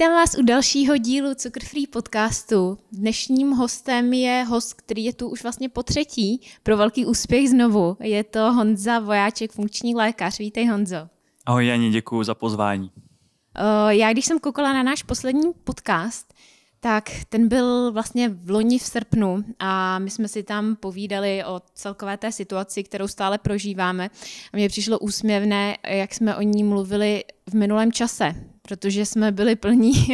Vítám vás u dalšího dílu Cukr Free podcastu. Dnešním hostem je host, který je tu už vlastně po třetí pro velký úspěch znovu. Je to Honza Vojáček, funkční lékař. Vítej Honzo. Ahoj Jani, děkuji za pozvání. Eh, já když jsem koukala na náš poslední podcast, tak ten byl vlastně v loni v srpnu a my jsme si tam povídali o celkové té situaci, kterou stále prožíváme. A mně přišlo úsměvné, jak jsme o ní mluvili v minulém čase, protože jsme byli plní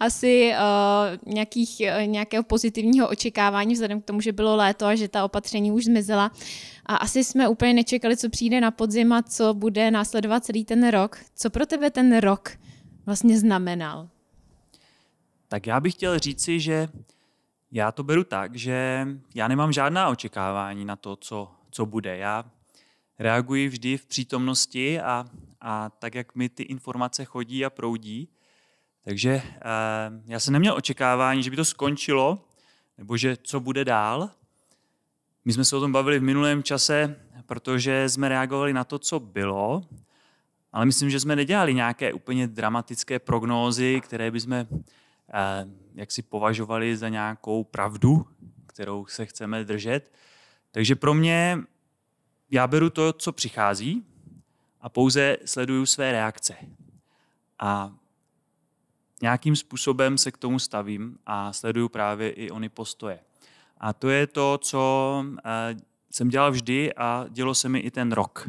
asi uh, nějakých, eh, nějakého pozitivního očekávání vzhledem k tomu, že bylo léto a že ta opatření už zmizela. A asi jsme úplně nečekali, co přijde na podzim a co bude následovat celý ten rok. Co pro tebe ten rok vlastně znamenal? Tak já bych chtěl říci, že já to beru tak, že já nemám žádná očekávání na to, co, co bude. Já reaguji vždy v přítomnosti a a tak, jak mi ty informace chodí a proudí. Takže eh, já jsem neměl očekávání, že by to skončilo, nebo že co bude dál. My jsme se o tom bavili v minulém čase, protože jsme reagovali na to, co bylo, ale myslím, že jsme nedělali nějaké úplně dramatické prognózy, které by jsme eh, jak si považovali za nějakou pravdu, kterou se chceme držet. Takže pro mě, já beru to, co přichází, a pouze sleduju své reakce. A nějakým způsobem se k tomu stavím a sleduju právě i ony postoje. A to je to, co eh, jsem dělal vždy a dělo se mi i ten rok.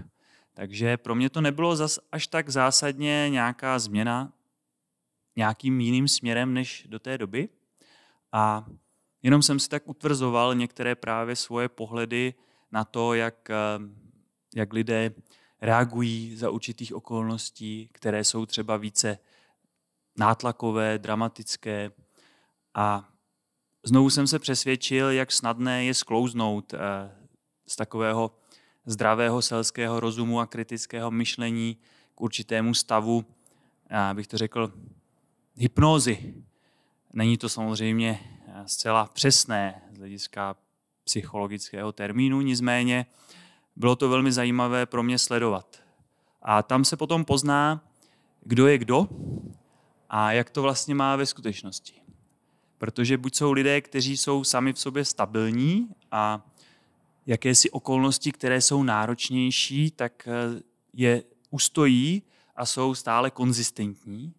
Takže pro mě to nebylo zas až tak zásadně nějaká změna nějakým jiným směrem než do té doby. A jenom jsem si tak utvrzoval některé právě svoje pohledy na to, jak, eh, jak lidé reagují za určitých okolností, které jsou třeba více nátlakové, dramatické. A znovu jsem se přesvědčil, jak snadné je sklouznout eh, z takového zdravého selského rozumu a kritického myšlení k určitému stavu, bych to řekl, hypnózy. Není to samozřejmě eh, zcela přesné z hlediska psychologického termínu, nicméně uh, bylo to velmi zajímavé pro mě sledovat. A tam se potom pozná, kdo je kdo a jak to vlastně má ve skutečnosti. Protože buď jsou lidé, kteří jsou sami v sobě stabilní a jakési okolnosti, které jsou náročnější, tak eh, je ustojí a jsou stále konzistentní.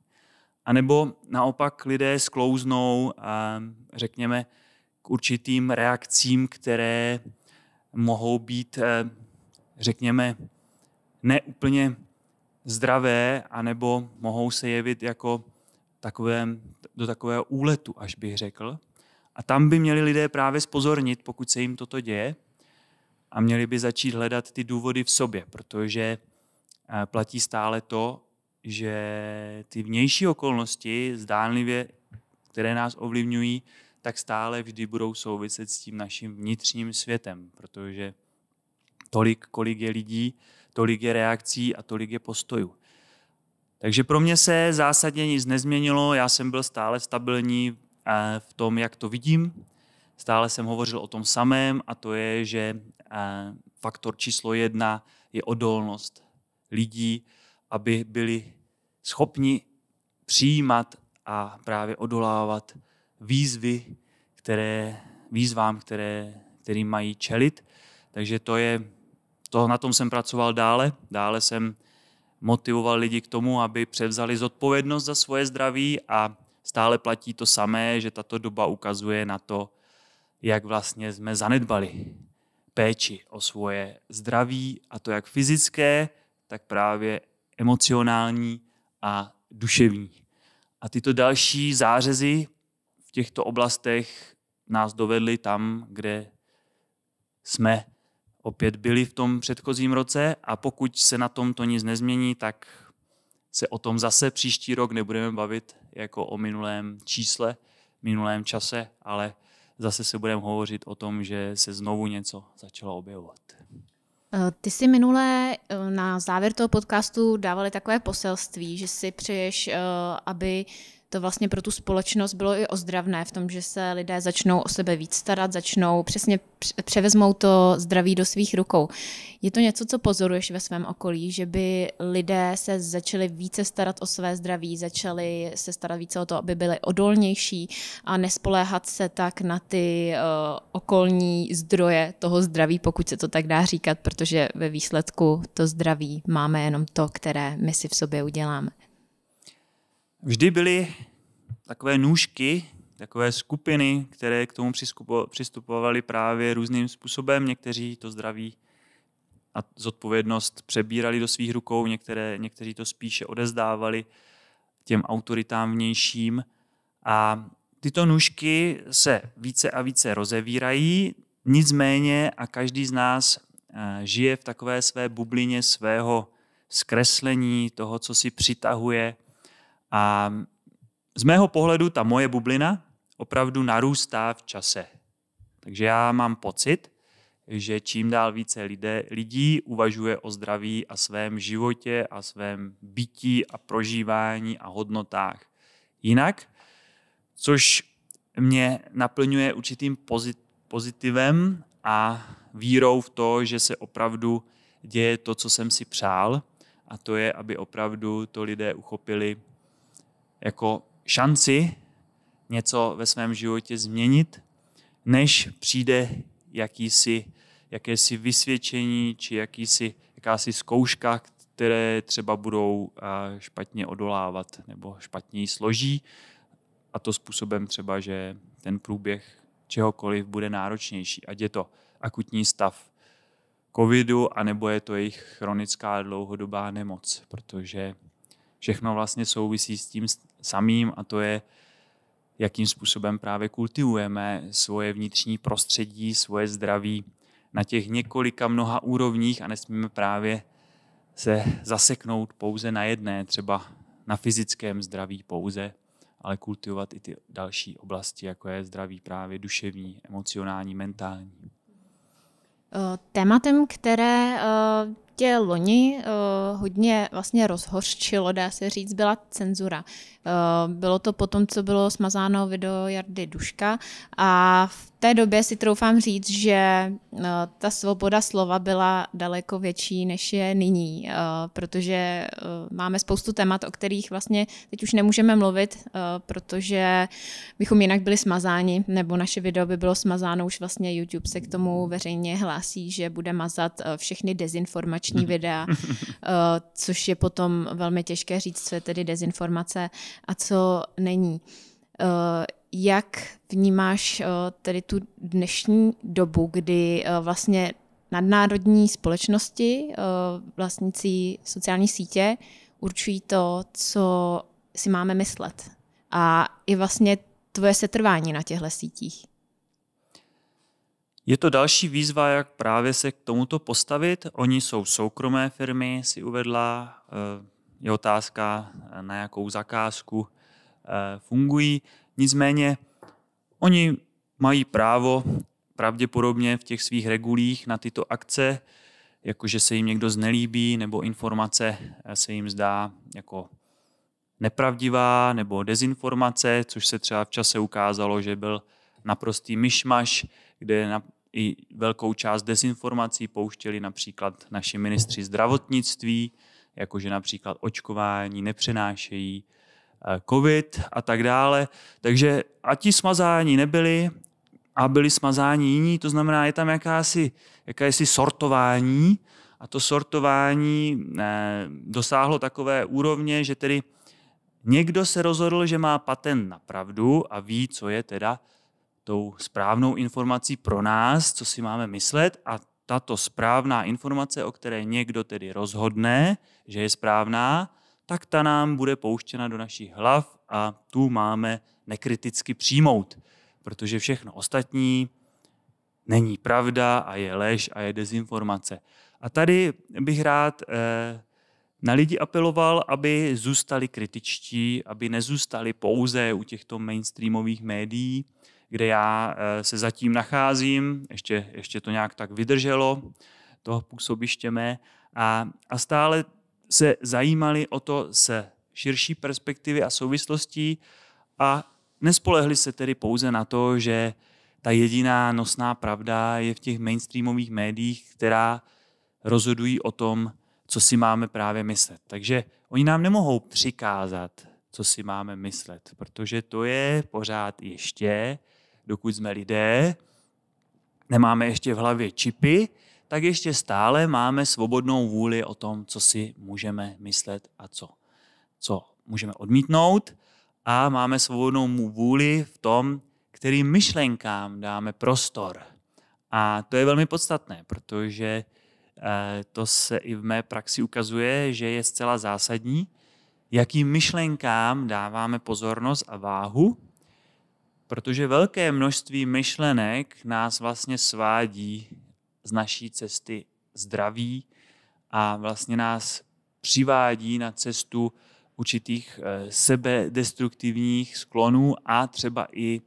A nebo naopak lidé sklouznou, a řekněme, k určitým reakcím, které mohou být eh, řekněme, neúplně zdravé, anebo mohou se jevit jako takové, do takového úletu, až bych řekl. A tam by měli lidé právě spozornit, pokud se jim toto děje, a měli by začít hledat ty důvody v sobě, protože eh, platí stále to, že ty vnější okolnosti, zdánlivě, které nás ovlivňují, tak stále vždy budou souviset s tím naším vnitřním světem, protože Tolik, kolik je lidí, tolik je reakcí a tolik je postojů. Takže pro mě se zásadně nic nezměnilo, já jsem byl stále stabilní eh, v tom, jak to vidím. Stále jsem hovořil o tom samém a to je, že eh, faktor číslo jedna je odolnost lidí, aby byli schopni přijímat a právě odolávat výzvy, které, výzvám, které, kterým mají čelit. Takže to je to, na tom jsem pracoval dále. Dále jsem motivoval lidi k tomu, aby převzali zodpovědnost za svoje zdraví a stále platí to samé, že tato doba ukazuje na to, jak vlastně jsme zanedbali péči o svoje zdraví a to jak fyzické, tak právě emocionální a duševní. A tyto další zářezy v těchto oblastech nás dovedly tam, kde jsme opět byly v tom předchozím roce a pokud se na tom to nic nezmění, tak se o tom zase příští rok nebudeme bavit jako o minulém čísle, minulém čase, ale zase se budeme hovořit o tom, že se znovu něco začalo objevovat. Eh, ty jsi minulé eh, na závěr toho podcastu dávali takové poselství, že si přeješ, eh, aby to vlastně pro tu společnost bylo i ozdravné v tom, že se lidé začnou o sebe víc starat, začnou přesně převezmou to zdraví do svých rukou. Je to něco, co pozoruješ ve svém okolí, že by lidé se začali více starat o své zdraví, začali se starat více o to, aby byli odolnější a nespoléhat se tak na ty uh, okolní zdroje toho zdraví, pokud se to tak dá říkat, protože ve výsledku to zdraví máme jenom to, které my si v sobě uděláme vždy byly takové nůžky, takové skupiny, které k tomu přistupovaly právě různým způsobem. Někteří to zdraví a zodpovědnost přebírali do svých rukou, některé, někteří to spíše odezdávali těm autoritám vnějším. A tyto nůžky se více a více rozevírají, nicméně a každý z nás eh, žije v takové své bublině svého zkreslení, toho, co si přitahuje – a z mého pohledu ta moje bublina opravdu narůstá v čase. Takže já mám pocit, že čím dál více lidé, lidí uvažuje o zdraví a svém životě a svém bytí a prožívání a hodnotách jinak, což mě naplňuje určitým pozit, pozitivem a vírou v to, že se opravdu děje to, co jsem si přál, a to je, aby opravdu to lidé uchopili jako šanci něco ve svém životě změnit, než přijde jakýsi, jakési vysvědčení či jakýsi, jakási zkouška, které třeba budou eh, špatně odolávat nebo špatně složí a to způsobem třeba, že ten průběh čehokoliv bude náročnější, ať je to akutní stav covidu, anebo je to jejich chronická dlouhodobá nemoc, protože všechno vlastně souvisí s tím samým a to je, jakým způsobem právě kultivujeme svoje vnitřní prostředí, svoje zdraví na těch několika mnoha úrovních a nesmíme právě se zaseknout pouze na jedné, třeba na fyzickém zdraví pouze, ale kultivovat i ty další oblasti, jako je zdraví právě duševní, emocionální, mentální. Eh, tématem, které eh, létě prostě loni uh, hodně vlastně rozhořčilo, dá se říct, byla cenzura. Uh, bylo to potom, co bylo smazáno video Jardy Duška a v té době si troufám říct, že uh, ta svoboda slova byla daleko větší, než je nyní, uh, protože uh, máme spoustu témat, o kterých vlastně teď už nemůžeme mluvit, uh, protože bychom jinak byli smazáni, nebo naše video by bylo smazáno, už vlastně YouTube se k tomu veřejně hlásí, že bude mazat uh, všechny dezinformační dezinformační mhm. videa, eh, což je potom velmi těžké říct, co je tedy dezinformace a co není. Eh, jak vnímáš eh, tedy tu dnešní dobu, kdy vlastně nadnárodní společnosti, vlastnící sociální sítě, určují to, co si máme myslet. A i vlastně tvoje setrvání na těchto sítích. Je to další výzva, jak právě se k tomuto postavit. Oni jsou soukromé firmy, si uvedla. Eh, je otázka, eh, na jakou zakázku eh, fungují. Nicméně oni mají právo pravděpodobně v těch svých regulích na tyto akce, jakože se jim někdo znelíbí nebo informace se jim zdá jako nepravdivá nebo dezinformace, což se třeba v čase ukázalo, že byl naprostý myšmaš, kde i velkou část dezinformací pouštěli například naši ministři zdravotnictví, jakože například očkování nepřenášejí eh, covid a tak dále. Takže a ti smazání nebyli a byli smazáni jiní, to znamená, je tam jakási, jakási sortování a to sortování eh, dosáhlo takové úrovně, že tedy někdo se rozhodl, že má patent na pravdu a ví, co je teda tou správnou informací pro nás, co si máme myslet a tato správná informace, o které někdo tedy rozhodne, že je správná, tak ta nám bude pouštěna do našich hlav a tu máme nekriticky přijmout, protože všechno ostatní není pravda a je lež a je dezinformace. A tady bych rád eh, na lidi apeloval, aby zůstali kritičtí, aby nezůstali pouze u těchto mainstreamových médií, kde já eh, se zatím nacházím, ještě, ještě to nějak tak vydrželo, toho působiště mé, a, a stále se zajímali o to se širší perspektivy a souvislostí a nespolehli se tedy pouze na to, že ta jediná nosná pravda je v těch mainstreamových médiích, která rozhodují o tom, co si máme právě myslet. Takže oni nám nemohou přikázat, co si máme myslet, protože to je pořád ještě dokud jsme lidé, nemáme ještě v hlavě čipy, tak ještě stále máme svobodnou vůli o tom, co si můžeme myslet a co, co můžeme odmítnout. A máme svobodnou vůli v tom, kterým myšlenkám dáme prostor. A to je velmi podstatné, protože eh, to se i v mé praxi ukazuje, že je zcela zásadní, jakým myšlenkám dáváme pozornost a váhu, protože velké množství myšlenek nás vlastně svádí z naší cesty zdraví a vlastně nás přivádí na cestu určitých eh, sebedestruktivních sklonů a třeba i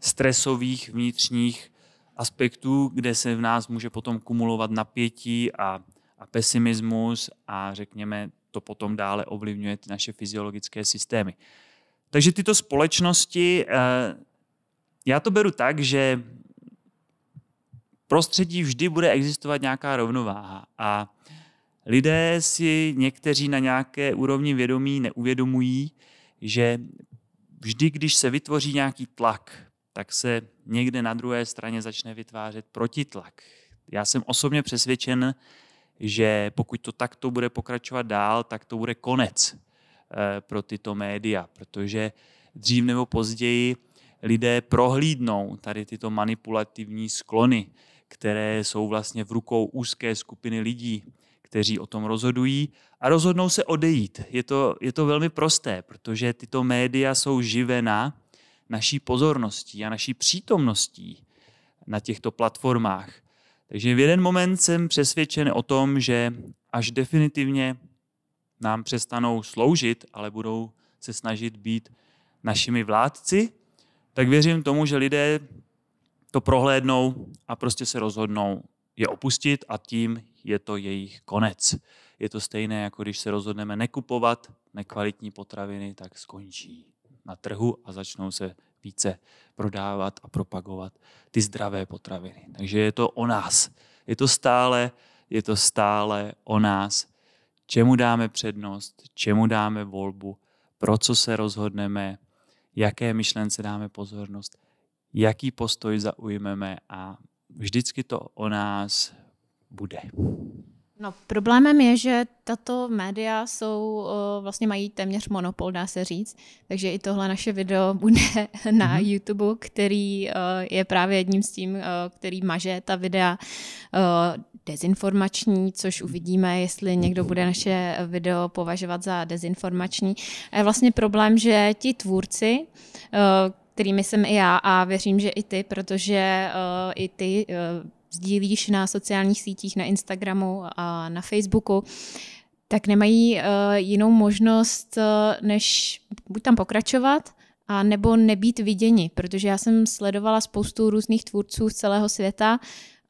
stresových vnitřních aspektů, kde se v nás může potom kumulovat napětí a, a pesimismus a řekněme, to potom dále ovlivňuje ty naše fyziologické systémy. Takže tyto společnosti eh, já to beru tak, že prostředí vždy bude existovat nějaká rovnováha a lidé si někteří na nějaké úrovni vědomí neuvědomují, že vždy, když se vytvoří nějaký tlak, tak se někde na druhé straně začne vytvářet protitlak. Já jsem osobně přesvědčen, že pokud to takto bude pokračovat dál, tak to bude konec eh, pro tyto média, protože dřív nebo později lidé prohlídnou tady tyto manipulativní sklony, které jsou vlastně v rukou úzké skupiny lidí, kteří o tom rozhodují a rozhodnou se odejít. Je to, je to velmi prosté, protože tyto média jsou živena naší pozorností a naší přítomností na těchto platformách. Takže v jeden moment jsem přesvědčen o tom, že až definitivně nám přestanou sloužit, ale budou se snažit být našimi vládci, tak věřím tomu, že lidé to prohlédnou a prostě se rozhodnou je opustit a tím je to jejich konec. Je to stejné, jako když se rozhodneme nekupovat nekvalitní potraviny, tak skončí na trhu a začnou se více prodávat a propagovat ty zdravé potraviny. Takže je to o nás. Je to stále, je to stále o nás, čemu dáme přednost, čemu dáme volbu, pro co se rozhodneme, jaké myšlence dáme pozornost, jaký postoj zaujmeme a vždycky to o nás bude. No, problémem je, že tato média jsou, vlastně mají téměř monopol, dá se říct, takže i tohle naše video bude na mm-hmm. YouTube, který je právě jedním z tím, který maže ta videa dezinformační, což hmm. uvidíme, jestli hmm. někdo bude naše video považovat za dezinformační. A eh, je vlastně problém, že ti tvůrci, eh, kterými jsem i já a věřím, že i ty, protože eh, i ty sdílíš na sociálních sítích, na Instagramu a na Facebooku, tak nemají jinou možnost, než buď tam pokračovat, a nebo nebýt viděni, protože já jsem sledovala spoustu různých tvůrců z celého světa,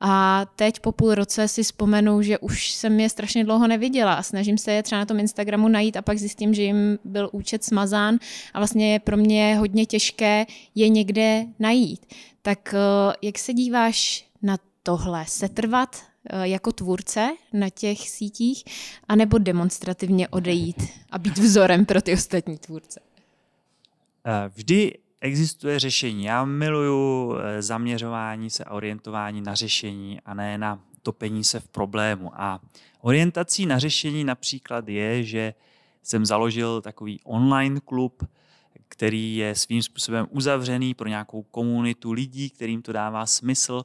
a teď po půl roce si vzpomenu, že už jsem je strašně dlouho neviděla a snažím se je třeba na tom Instagramu najít a pak zjistím, že jim byl účet smazán a vlastně je pro mě hodně těžké je někde najít. Tak eh, jak se díváš na tohle? Setrvat eh, jako tvůrce na těch sítích anebo demonstrativně odejít a být vzorem pro ty ostatní tvůrce? Eh, vždy existuje řešení. Já miluju eh, zaměřování se a orientování na řešení a ne na topení se v problému. A orientací na řešení například je, že jsem založil takový online klub, který je svým způsobem uzavřený pro nějakou komunitu lidí, kterým to dává smysl,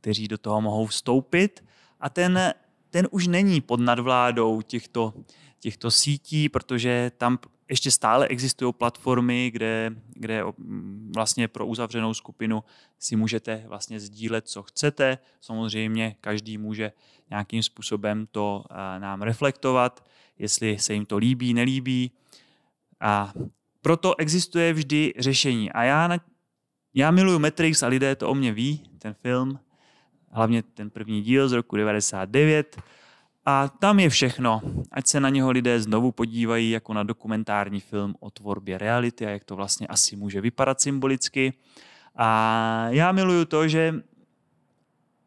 kteří do toho mohou vstoupit. A ten, ten už není pod nadvládou těchto, těchto sítí, protože tam ještě stále existují platformy, kde, kde mm, vlastně pro uzavřenou skupinu si můžete vlastně sdílet, co chcete. Samozřejmě každý může nějakým způsobem to eh, nám reflektovat, jestli se jim to líbí, nelíbí. A proto existuje vždy řešení. A já, na, já miluju Matrix a lidé to o mě ví, ten film, hlavně ten první díl z roku 99, a tam je všechno. Ať se na něho lidé znovu podívají jako na dokumentární film o tvorbě reality a jak to vlastně asi může vypadat symbolicky. A já miluju to, že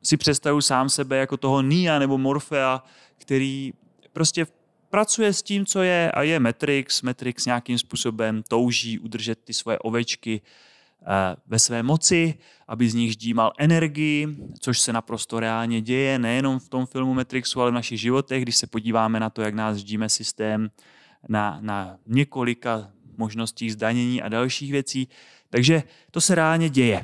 si představu sám sebe jako toho Nia nebo Morfea, který prostě pracuje s tím, co je a je Matrix. Matrix nějakým způsobem touží udržet ty svoje ovečky Eh, ve své moci, aby z nich ždímal energii, což se naprosto reálně děje, nejenom v tom filmu Matrixu, ale v našich životech, když se podíváme na to, jak nás ždíme systém na, na několika možností zdanění a dalších věcí. Takže to se reálně děje.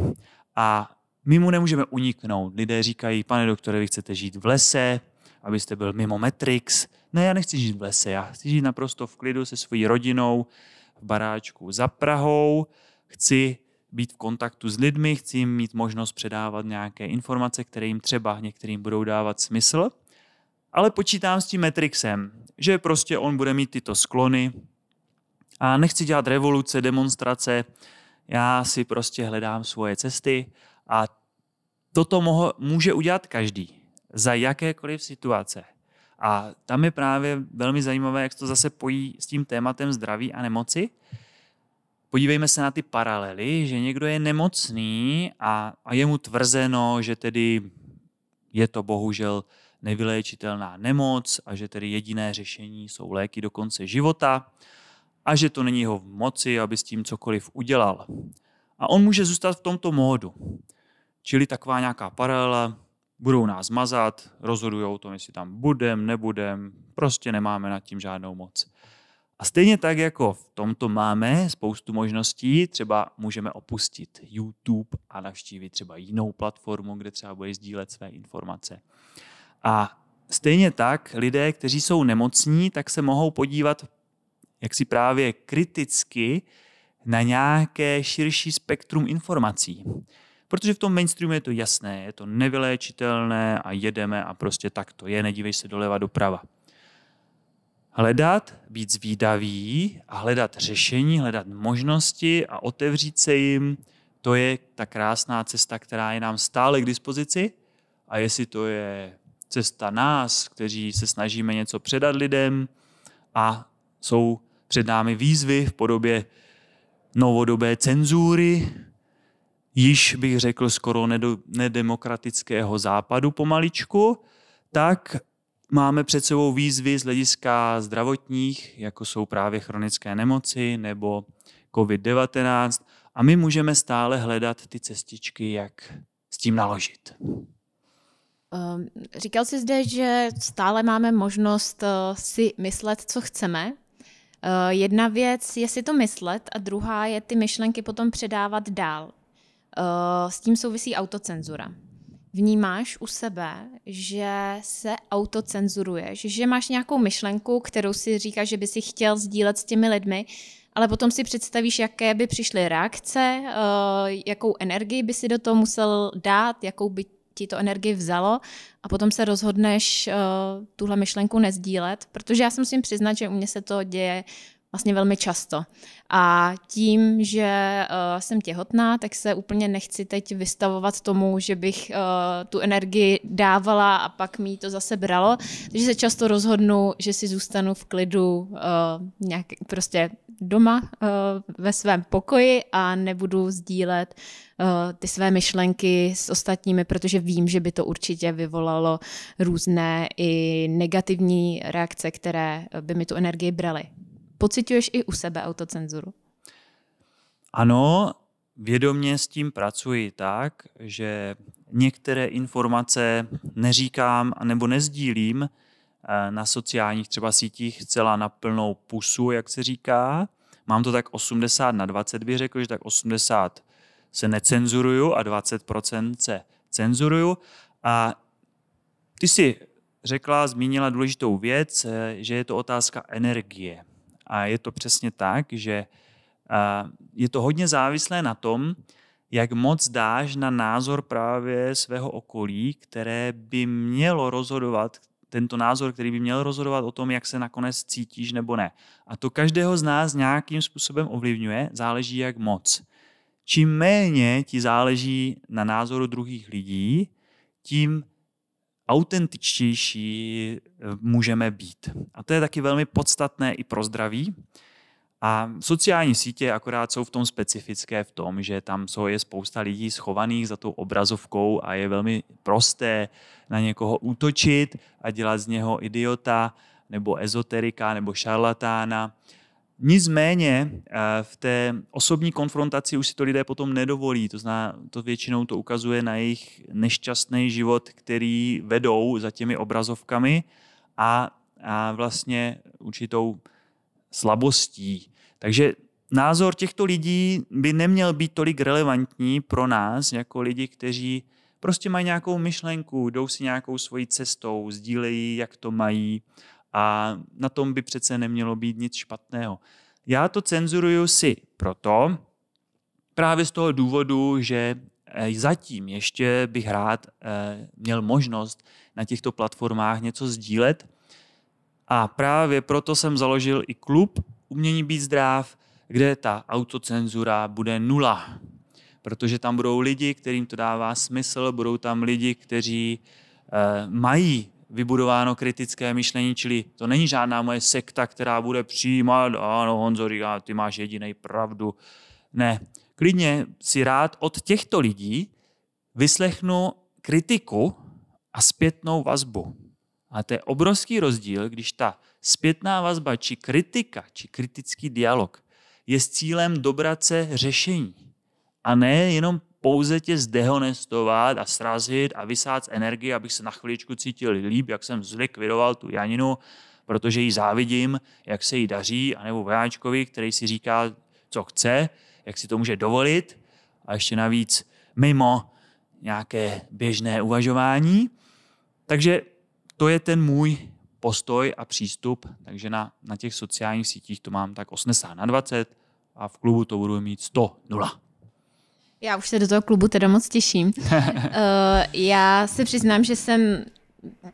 A my mu nemůžeme uniknout. Lidé říkají, pane doktore, vy chcete žít v lese, abyste byl mimo Matrix. Ne, já nechci žít v lese, já chci žít naprosto v klidu se svojí rodinou, v baráčku za Prahou. Chci být v kontaktu s lidmi, chci jim mít možnost předávat nějaké informace, které jim třeba některým budou dávat smysl, ale počítám s tím Matrixem, že prostě on bude mít tyto sklony a nechci dělat revoluce, demonstrace, já si prostě hledám svoje cesty a toto moho, může udělat každý za jakékoliv situace. A tam je právě velmi zajímavé, jak to zase pojí s tím tématem zdraví a nemoci, podívejme se na ty paralely, že někdo je nemocný a, a je mu tvrzeno, že tedy je to bohužel nevyléčitelná nemoc a že tedy jediné řešení jsou léky do konce života a že to není jeho v moci, aby s tím cokoliv udělal. A on může zůstat v tomto módu. Čili taková nějaká paralela, budou nás mazat, rozhodují o tom, jestli tam budem, nebudem, prostě nemáme nad tím žádnou moc. A stejně tak jako v tomto máme spoustu možností, třeba můžeme opustit YouTube a navštívit třeba jinou platformu, kde třeba bude sdílet své informace. A stejně tak lidé, kteří jsou nemocní, tak se mohou podívat jak si právě kriticky na nějaké širší spektrum informací. Protože v tom mainstreamu je to jasné, je to nevyléčitelné a jedeme a prostě tak to je, nedívej se doleva doprava. Hledat, být zvídavý a hledat řešení, hledat možnosti a otevřít se jim, to je ta krásná cesta, která je nám stále k dispozici. A jestli to je cesta nás, kteří se snažíme něco předat lidem a jsou před námi výzvy v podobě novodobé cenzury, již bych řekl skoro nedemokratického západu pomaličku, tak Máme před sebou výzvy z hlediska zdravotních, jako jsou právě chronické nemoci nebo COVID-19 a my můžeme stále hledat ty cestičky, jak s tím naložit. Ehm, říkal jsi zde, že stále máme možnost eh, si myslet, co chceme. Eh, jedna věc je si to myslet a druhá je ty myšlenky potom předávat dál. Eh, s tím souvisí autocenzura vnímáš u sebe, že se autocenzuruješ, že máš nějakou myšlenku, kterou si říkáš, že by si chtěl sdílet s těmi lidmi, ale potom si představíš, jaké by přišly reakce, eh, jakou energii by si do toho musel dát, jakou by ti to energii vzalo a potom se rozhodneš eh, tuhle myšlenku nezdílet, protože já si musím přiznat, že u mě se to děje vlastně velmi často. A tím, že uh, jsem těhotná, tak se úplně nechci teď vystavovat tomu, že bych uh, tu energii dávala a pak mi to zase bralo. Takže se často rozhodnu, že si zůstanu v klidu uh, nějak prostě doma uh, ve svém pokoji a nebudu sdílet uh, ty své myšlenky s ostatními, protože vím, že by to určitě vyvolalo různé i negativní reakce, které by mi tu energii braly. Pocituješ i u sebe autocenzuru? Ano, vědomě s tím pracuji tak, že některé informace neříkám nebo nezdílím eh, na sociálních třeba sítích celá na plnou pusu, jak se říká. Mám to tak 80 na 20, bych řekl, že tak 80 se necenzuruju a 20% se cenzuruju. A ty si řekla, zmínila důležitou věc, eh, že je to otázka energie a je to přesně tak, že je to hodně závislé na tom, jak moc dáš na názor právě svého okolí, které by mělo rozhodovat, tento názor, který by měl rozhodovat o tom, jak se nakonec cítíš nebo ne. A to každého z nás nějakým způsobem ovlivňuje, záleží jak moc. Čím méně ti záleží na názoru druhých lidí, tím autentičtější můžeme být. A to je taky velmi podstatné i pro zdraví. A sociální sítě akorát jsou v tom specifické v tom, že tam jsou, je spousta lidí schovaných za tou obrazovkou a je velmi prosté na někoho útočit a dělat z něho idiota nebo ezoterika nebo šarlatána. Nicméně eh, v té osobní konfrontaci už si to lidé potom nedovolí, to, zná, to většinou to ukazuje na jejich nešťastný život, který vedou za těmi obrazovkami a, a vlastně určitou slabostí. Takže názor těchto lidí by neměl být tolik relevantní pro nás, jako lidi, kteří prostě mají nějakou myšlenku, jdou si nějakou svojí cestou, sdílejí, jak to mají a na tom by přece nemělo být nic špatného. Já to cenzuruju si proto, právě z toho důvodu, že e, zatím ještě bych rád e, měl možnost na těchto platformách něco sdílet. A právě proto jsem založil i klub Umění být zdrav, kde ta autocenzura bude nula. Protože tam budou lidi, kterým to dává smysl, budou tam lidi, kteří eh, mají vybudováno kritické myšlení, čili to není žádná moje sekta, která bude přijímat, ano, Honzo říká, ty máš jediný pravdu. Ne, klidně si rád od těchto lidí vyslechnu kritiku a zpětnou vazbu. A to je obrovský rozdíl, když ta zpětná vazba či kritika, či kritický dialog je s cílem dobrat se řešení. A ne jenom pouze tě zdehonestovat a srazit a vysát z energie, abych se na chviličku cítil líp, jak jsem zlikvidoval tu Janinu, protože jí závidím, jak se jí daří, anebo vojáčkovi, který si říká, co chce, jak si to může dovolit a ještě navíc mimo nějaké běžné uvažování. Takže to je ten můj postoj a přístup, takže na, na těch sociálních sítích to mám tak 80 na 20 a v klubu to budu mít 100 0. Já už se do toho klubu teda moc těším. uh, já se přiznám, že jsem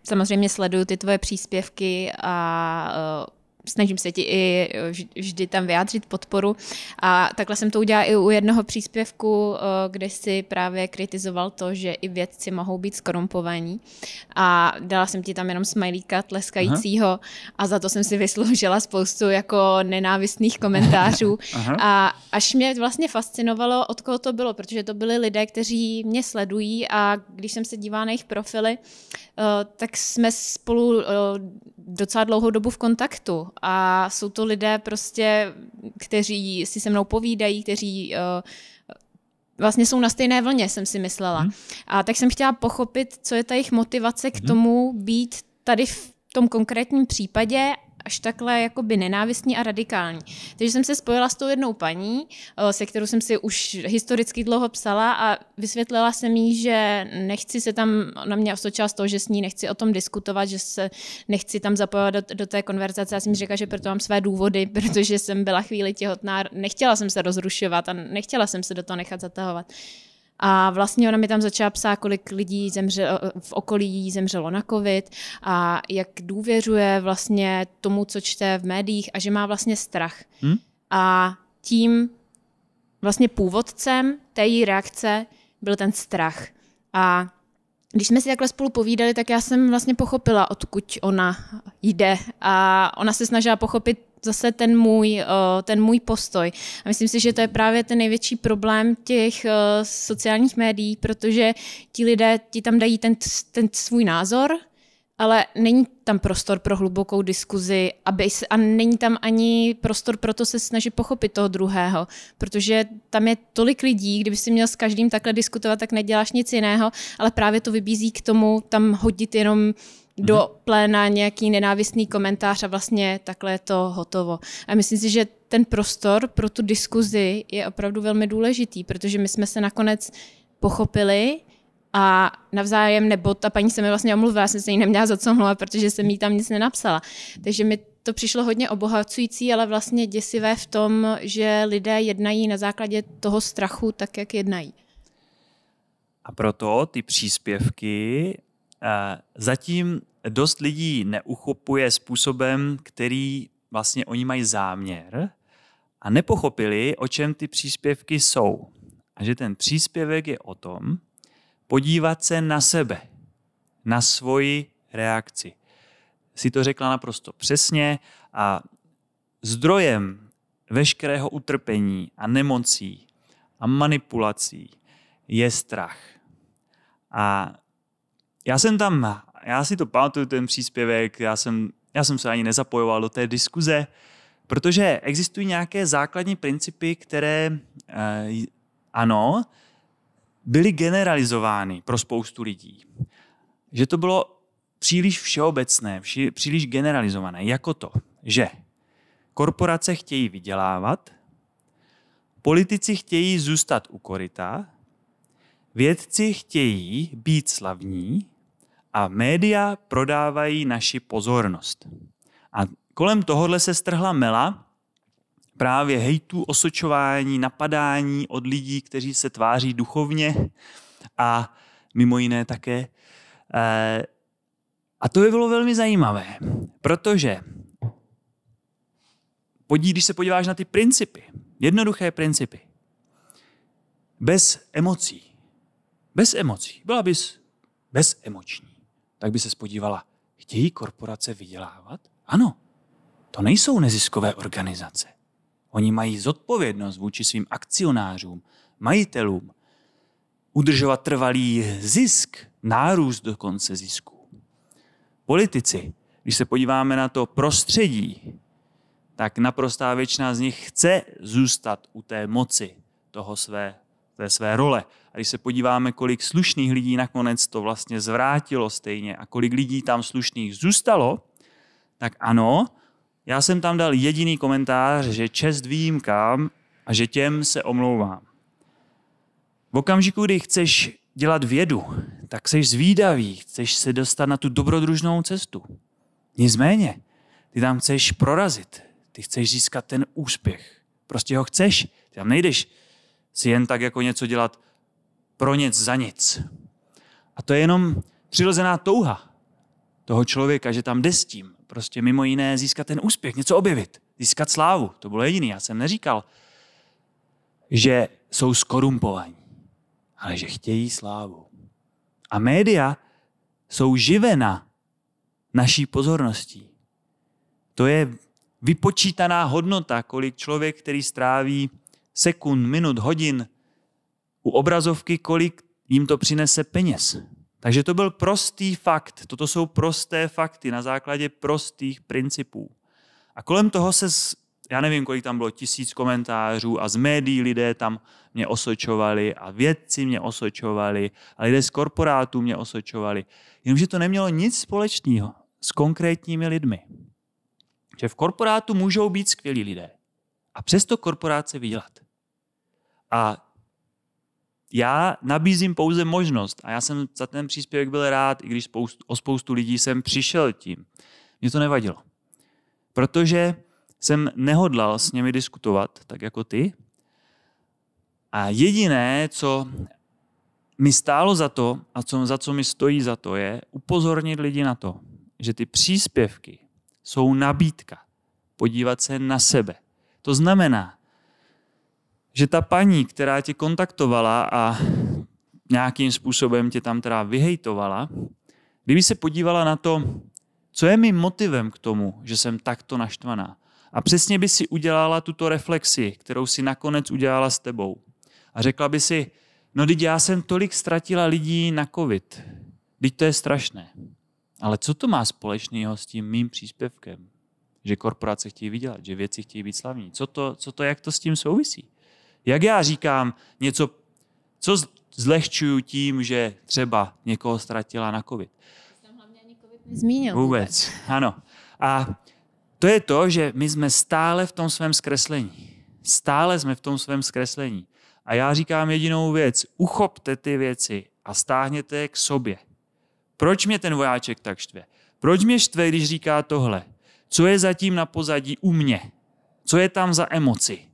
samozřejmě sleduju ty tvoje příspěvky a uh, snažím se ti i e, vždy tam vyjádřit podporu. A takhle jsem to udělala i u jednoho příspěvku, e, kde si právě kritizoval to, že i vědci mohou být skorumpovaní. A dala jsem ti tam jenom smajlíka tleskajícího Aha. a za to jsem si vysloužila spoustu jako nenávistných komentářů. a až mě vlastně fascinovalo, od koho to bylo, protože to byli lidé, kteří mě sledují a když jsem se dívala na jejich profily, e, tak jsme spolu docela dlouhou dobu v kontaktu a jsou to lidé prostě, kteří si se mnou povídají, kteří uh, vlastně jsou na stejné vlně, jsem si myslela. Hmm. A tak jsem chtěla pochopit, co je ta jejich motivace k hmm. tomu být tady v tom konkrétním případě až takhle jakoby nenávistní a radikální. Takže jsem se spojila s tou jednou paní, eh, se kterou jsem si už historicky dlouho psala a vysvětlila jsem jí, že nechci se tam, na mě osočila z toho, že s ní nechci o tom diskutovat, že se nechci tam zapojovat do, do té konverzace. Já jsem řekla, že proto mám své důvody, protože jsem byla chvíli těhotná, nechtěla jsem se rozrušovat a nechtěla jsem se do toho nechat zatahovat. A vlastně ona mi tam začala psát, kolik lidí zemřelo, eh, v okolí zemřelo na covid a jak důvěřuje vlastně tomu, co čte v médiích a že má vlastně strach. Hmm? A tím vlastně původcem té její reakce byl ten strach. A když jsme si takhle spolu povídali, tak já jsem vlastně pochopila, odkud ona jde. A ona se snažila pochopit zase ten můj, eh, ten můj postoj. A myslím si, že to je právě ten největší problém těch eh, sociálních médií, protože ti lidé ti tam dají ten, ten svůj názor, ale není tam prostor pro hlubokou diskuzi aby, a není tam ani prostor pro to se snažit pochopit toho druhého, protože tam je tolik lidí, kdyby si měl s každým takhle diskutovat, tak neděláš nic jiného, ale právě to vybízí k tomu tam hodit jenom do mm-hmm. pléna nějaký nenávistný komentář a vlastně takhle je to hotovo. A myslím si, že ten prostor pro tu diskuzi je opravdu velmi důležitý, protože my jsme se nakonec pochopili a navzájem, nebo ta paní se mi vlastně omluvila, jsem se jí neměla za co mluvit, protože jsem jí tam nic nenapsala. Takže mi to přišlo hodně obohacující, ale vlastně děsivé v tom, že lidé jednají na základě toho strachu tak, jak jednají. A proto ty příspěvky eh, zatím dost lidí neuchopuje způsobem, který vlastně oni mají záměr a nepochopili, o čem ty příspěvky jsou. A že ten příspěvek je o tom, podívat se na sebe, na svoji reakci. Si to řekla naprosto přesně a zdrojem veškerého utrpení a nemocí a manipulací je strach. A já jsem tam já si to pamatuju, ten příspěvek, já jsem, já jsem se ani nezapojoval do té diskuze, protože existují nějaké základní principy, které, eh, ano, byly generalizovány pro spoustu lidí. Že to bylo příliš všeobecné, vši, příliš generalizované, jako to, že korporace chtějí vydělávat, politici chtějí zůstat u koryta, vědci chtějí být slavní a média prodávají naši pozornost. A kolem tohohle se strhla mela právě hejtů, osočování, napadání od lidí, kteří se tváří duchovně a mimo jiné také. Eh, a to by bylo velmi zajímavé, protože podí, když se podíváš na ty principy, jednoduché principy, bez emocí, bez emocí, byla bys bezemoční tak by se spodívala, chtějí korporace vydělávat? Ano, to nejsou neziskové organizace. Oni mají zodpovědnost vůči svým akcionářům, majitelům, udržovat trvalý zisk, nárůst dokonce zisku. Politici, když se podíváme na to prostředí, tak naprostá většina z nich chce zůstat u té moci, toho své, té své role, když se podíváme, kolik slušných lidí nakonec to vlastně zvrátilo stejně a kolik lidí tam slušných zůstalo, tak ano, já jsem tam dal jediný komentář, že čest výjimkám a že těm se omlouvám. V okamžiku, kdy chceš dělat vědu, tak jsi zvídavý, chceš se dostat na tu dobrodružnou cestu. Nicméně, ty tam chceš prorazit, ty chceš získat ten úspěch. Prostě ho chceš, ty tam nejdeš si jen tak jako něco dělat pro nic za nic. A to je jenom přirozená touha toho člověka, že tam jde s tím. Prostě mimo jiné získat ten úspěch, něco objevit, získat slávu. To bylo jediný. Já jsem neříkal, že jsou skorumpovaní, ale že chtějí slávu. A média jsou živena naší pozorností. To je vypočítaná hodnota, kolik člověk, který stráví sekund, minut, hodin u obrazovky, kolik jim to přinese peněz. Takže to byl prostý fakt. Toto jsou prosté fakty na základě prostých principů. A kolem toho se, já nevím, kolik tam bylo, tisíc komentářů a z médií lidé tam mě osočovali a vědci mě osočovali a lidé z korporátů mě osočovali. Jenomže to nemělo nic společného s konkrétními lidmi. Že v korporátu můžou být skvělí lidé a přesto korporát se vydělat. A já nabízím pouze možnost a já jsem za ten příspěvek byl rád, i když spoustu, o spoustu lidí jsem přišel tím. Mně to nevadilo. Protože jsem nehodlal s nimi diskutovat, tak jako ty. A jediné, co mi stálo za to a co, za co mi stojí za to, je upozornit lidi na to, že ty příspěvky jsou nabídka podívat se na sebe. To znamená, že ta paní, která tě kontaktovala a nějakým způsobem tě tam teda vyhejtovala, kdyby se podívala na to, co je mým motivem k tomu, že jsem takto naštvaná. A přesně by si udělala tuto reflexi, kterou si nakonec udělala s tebou. A řekla by si, no teď já jsem tolik ztratila lidí na covid. Teď to je strašné. Ale co to má společného s tím mým příspěvkem? Že korporace chtějí vydělat, že věci chtějí být slavní. Co to, co to jak to s tím souvisí? Jak já říkám něco, co zlehčuju tím, že třeba někoho ztratila na covid. Jsem hlavně ani covid nezmínil. Vůbec, vůbec. ano. A to je to, že my jsme stále v tom svém zkreslení. Stále jsme v tom svém zkreslení. A já říkám jedinou věc. Uchopte ty věci a stáhněte je k sobě. Proč mě ten vojáček tak štve? Proč mě štve, když říká tohle? Co je zatím na pozadí u mě? Co je tam za emoci?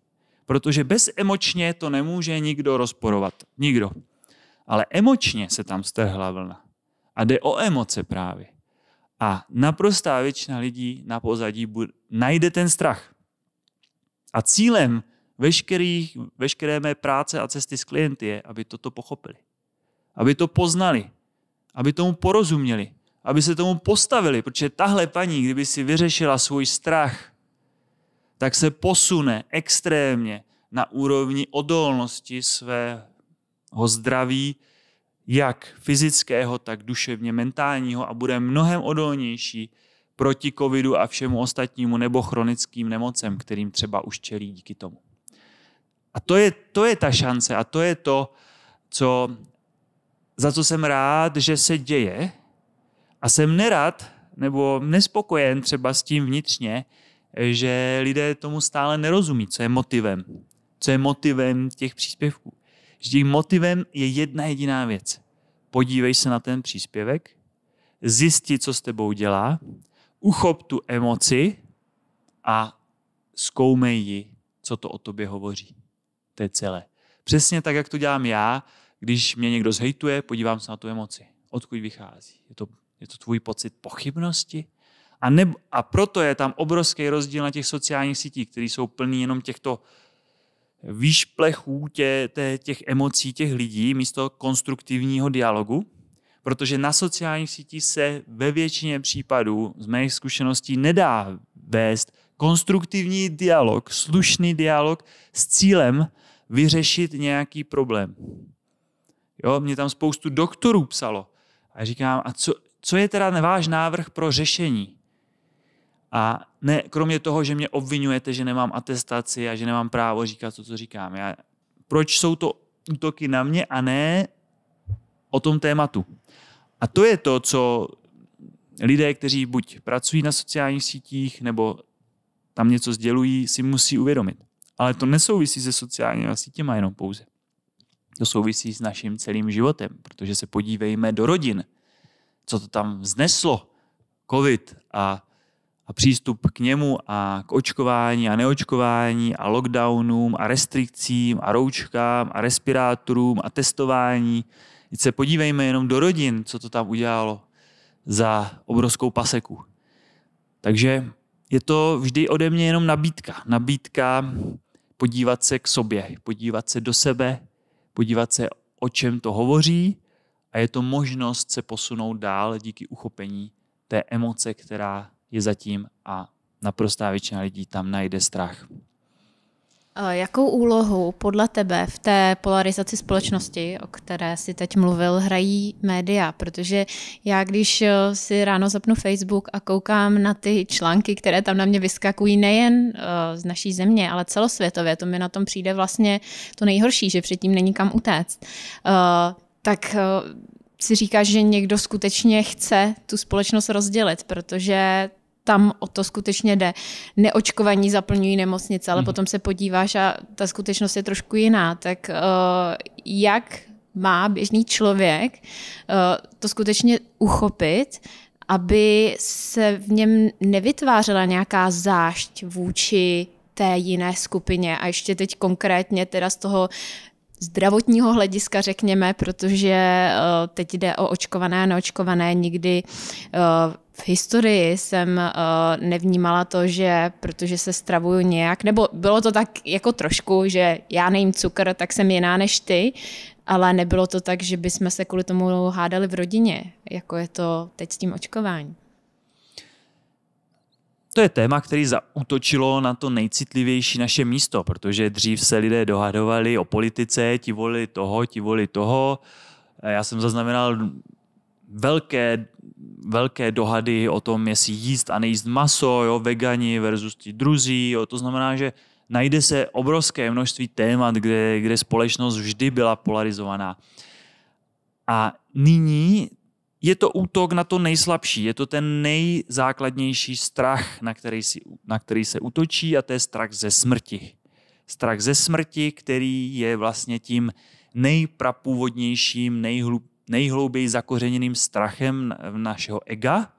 protože bezemočně to nemůže nikdo rozporovat. Nikdo. Ale emočně se tam strhla vlna. A jde o emoce právě. A naprostá většina lidí na pozadí bude, najde ten strach. A cílem veškerých, veškeré mé práce a cesty s klienty je, aby toto pochopili. Aby to poznali. Aby tomu porozuměli. Aby se tomu postavili. Protože tahle paní, kdyby si vyřešila svůj strach tak se posune extrémně na úrovni odolnosti svého zdraví, jak fyzického, tak duševně mentálního a bude mnohem odolnější proti covidu a všemu ostatnímu nebo chronickým nemocem, kterým třeba už čelí díky tomu. A to je, to je ta šance a to je to, co, za co jsem rád, že se děje a jsem nerad nebo nespokojen třeba s tím vnitřně, že lidé tomu stále nerozumí, co je motivem. Co je motivem těch příspěvků. Že jejich motivem je jedna jediná věc. Podívej se na ten příspěvek, zjisti, co s tebou dělá, uchop tu emoci a zkoumej ji, co to o tobě hovoří. To je celé. Přesně tak, jak to dělám já, když mě někdo zhejtuje, podívám se na tu emoci. Odkud vychází? Je to, je to tvůj pocit pochybnosti? A, ne, a proto je tam obrovský rozdíl na těch sociálních sítích, které jsou plný jenom těchto výšplechů tě, tě, těch emocí těch lidí místo konstruktivního dialogu, protože na sociálních sítích se ve většině případů z mých zkušeností nedá vést konstruktivní dialog, slušný dialog s cílem vyřešit nějaký problém. Jo, mě tam spoustu doktorů psalo a říkám, a co, co je teda váš návrh pro řešení? A ne, kromě toho, že mě obvinujete, že nemám atestaci a že nemám právo říkat to, co říkám. Já, proč jsou to útoky na mě a ne o tom tématu? A to je to, co lidé, kteří buď pracují na sociálních sítích nebo tam něco sdělují, si musí uvědomit. Ale to nesouvisí se sociálními sítěma jenom pouze. To souvisí s naším celým životem, protože se podívejme do rodin, co to tam vzneslo, covid a a přístup k němu a k očkování a neočkování a lockdownům a restrikcím a roučkám a respirátorům a testování. Teď se podívejme jenom do rodin, co to tam udělalo za obrovskou paseku. Takže je to vždy ode mě jenom nabídka. Nabídka podívat se k sobě, podívat se do sebe, podívat se, o čem to hovoří a je to možnost se posunout dál díky uchopení té emoce, která je zatím a naprostá většina lidí tam najde strach. Jakou úlohu podle tebe v té polarizaci společnosti, o které si teď mluvil, hrají média? Protože já, když eh, si ráno zapnu Facebook a koukám na ty články, které tam na mě vyskakují nejen eh, z naší země, ale celosvětově, to mi na tom přijde vlastně to nejhorší, že předtím není kam utéct. Eh, tak si říkáš, že někdo skutečně chce tu společnost rozdělit, protože tam o to skutečně jde. Neočkovaní zaplňují nemocnice, ale mm. potom se podíváš a ta skutečnost je trošku jiná. Tak uh, jak má běžný člověk uh, to skutečně uchopit, aby se v něm nevytvářela nějaká zášť vůči té jiné skupině a ještě teď konkrétně teda z toho zdravotního hlediska, řekněme, protože eh, teď jde o očkované a neočkované, nikdy v historii jsem uh, nevnímala to, že protože se stravuju nějak, nebo bylo to tak jako trošku, že já nejím cukr, tak jsem jiná než ty, ale nebylo to tak, že bychom se kvůli tomu hádali v rodině, jako je to teď s tím očkováním. To je téma, který zautočilo na to nejcitlivější naše místo, protože dřív se lidé dohadovali o politice, ti volili toho, ti volili toho. Já jsem zaznamenal velké, velké dohady o tom, jestli jíst a nejíst maso, jo, vegani versus ti druzí, jo, to znamená, že najde se obrovské množství témat, kde, kde společnost vždy byla polarizovaná. A nyní je to útok na to nejslabší, je to ten nejzákladnější strach, na který, si, na který se útočí a to je strach ze smrti. Strach ze smrti, který je vlastně tím nejprapůvodnějším, nejhlub, nejhlouběji zakořeněným strachem našeho ega,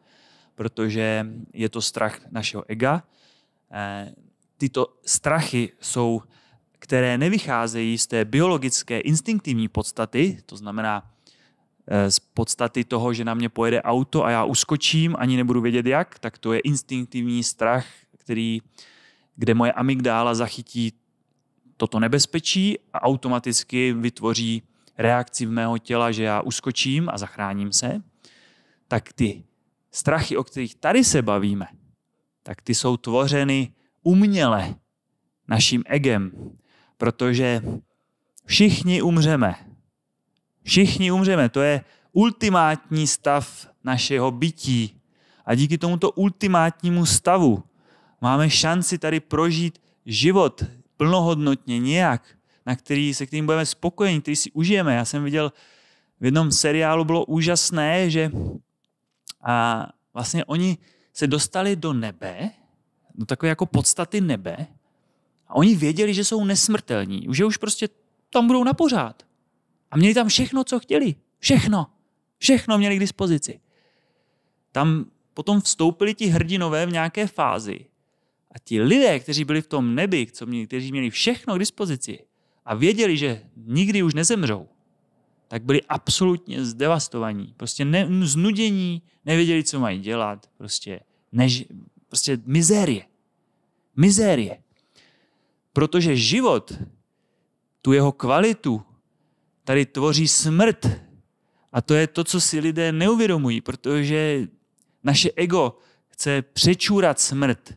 protože je to strach našeho ega. E, tyto strachy jsou, které nevycházejí z té biologické instinktivní podstaty, to znamená e, z podstaty toho, že na mě pojede auto a já uskočím, ani nebudu vědět jak, tak to je instinktivní strach, který, kde moje amygdála zachytí toto nebezpečí a automaticky vytvoří reakci v mého těla, že já uskočím a zachráním se, tak ty strachy, o kterých tady se bavíme, tak ty jsou tvořeny uměle naším egem, protože všichni umřeme. Všichni umřeme, to je ultimátní stav našeho bytí. A díky tomuto ultimátnímu stavu máme šanci tady prožít život plnohodnotně nějak na který, se kterým budeme spokojeni, který si užijeme. Já jsem viděl, v jednom seriálu bylo úžasné, že a vlastně oni se dostali do nebe, do takové jako podstaty nebe a oni věděli, že jsou nesmrtelní, že už prostě tam budou na pořád. A měli tam všechno, co chtěli. Všechno. Všechno měli k dispozici. Tam potom vstoupili ti hrdinové v nějaké fázi. A ti lidé, kteří byli v tom nebi, co měli, kteří měli všechno k dispozici, a věděli, že nikdy už nezemřou, tak byli absolutně zdevastovaní, prostě ne, znudění, nevěděli, co mají dělat, prostě, než, prostě mizérie. Mizérie. Protože život, tu jeho kvalitu, tady tvoří smrt. A to je to, co si lidé neuvědomují, protože naše ego chce přečůrat smrt,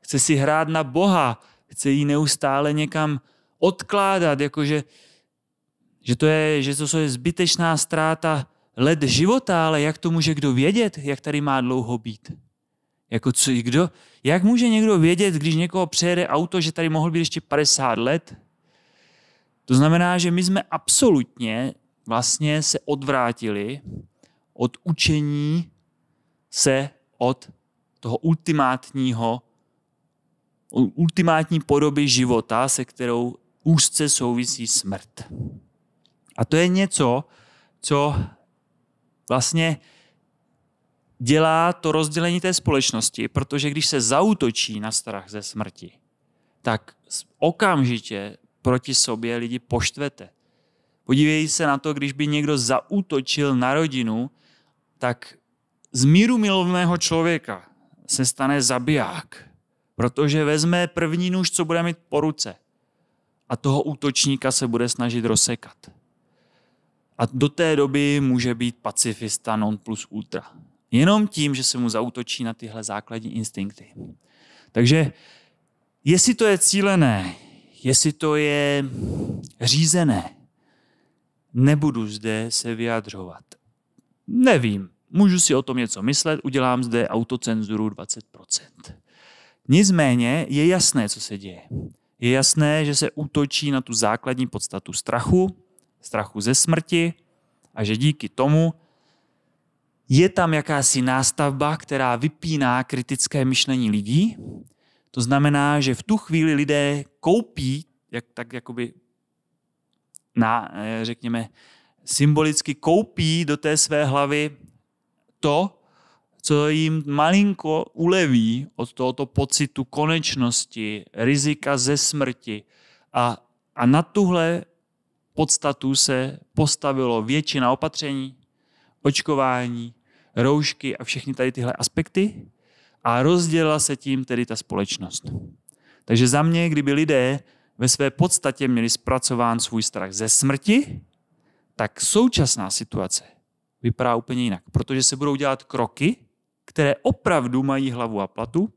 chce si hrát na Boha, chce ji neustále někam odkládat, jakože že to je, že to je zbytečná ztráta let života, ale jak to může kdo vědět, jak tady má dlouho být? Jako co, kdo, jak může někdo vědět, když někoho přejede auto, že tady mohl být ještě 50 let? To znamená, že my jsme absolutně vlastně se odvrátili od učení se od toho ultimátního, ultimátní podoby života, se kterou úzce souvisí smrt. A to je něco, co vlastně dělá to rozdělení té společnosti, protože když se zautočí na strach ze smrti, tak okamžitě proti sobě lidi poštvete. Podívej se na to, když by někdo zautočil na rodinu, tak z míru milovného člověka se stane zabiják, protože vezme první nůž, co bude mít po ruce a toho útočníka se bude snažit rozsekat. A do té doby může být pacifista non plus ultra. Jenom tím, že se mu zautočí na tyhle základní instinkty. Takže jestli to je cílené, jestli to je řízené, nebudu zde se vyjadřovat. Nevím, můžu si o tom něco myslet, udělám zde autocenzuru 20%. Nicméně je jasné, co se děje. Je jasné, že se útočí na tu základní podstatu strachu, strachu ze smrti a že díky tomu je tam jakási nástavba, která vypíná kritické myšlení lidí. To znamená, že v tu chvíli lidé koupí, jak, tak jakoby na, eh, řekněme, symbolicky koupí do té své hlavy to, co jim malinko uleví od tohoto pocitu konečnosti, rizika ze smrti. A, a na tuhle podstatu se postavilo většina opatření, očkování, roušky a všechny tady tyhle aspekty a rozdělila se tím tedy ta společnost. Takže za mě, kdyby lidé ve své podstatě měli zpracován svůj strach ze smrti, tak současná situace vypadá úplně jinak, protože se budou dělat kroky, které opravdu mají hlavu a platu,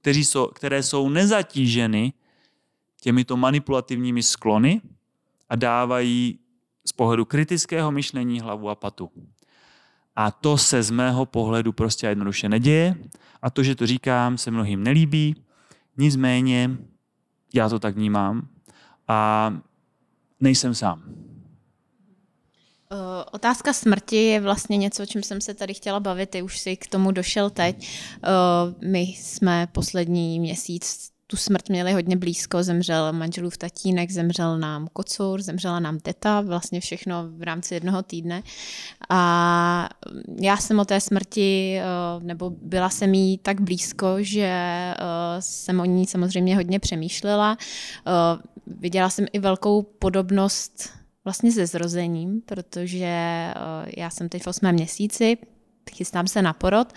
kteří jsou, které jsou nezatíženy těmito manipulativními sklony a dávají z pohledu kritického myšlení hlavu a patu. A to se z mého pohledu prostě jednoduše neděje. A to, že to říkám, se mnohým nelíbí. Nicméně já to tak vnímám a nejsem sám. Eh, otázka smrti je vlastně něco, o čem jsem se tady chtěla bavit. Ty už si k tomu došel teď. Eh, my jsme poslední měsíc tu smrt měli hodně blízko. Zemřel manželův tatínek, zemřel nám kocour, zemřela nám teta, vlastně všechno v rámci jednoho týdne. A já jsem o té smrti, eh, nebo byla jsem jí tak blízko, že jsem o ní samozřejmě hodně přemýšlela. Viděla jsem i velkou podobnost vlastně se zrozením, protože eh, já jsem teď v osmém měsíci, chystám se na porod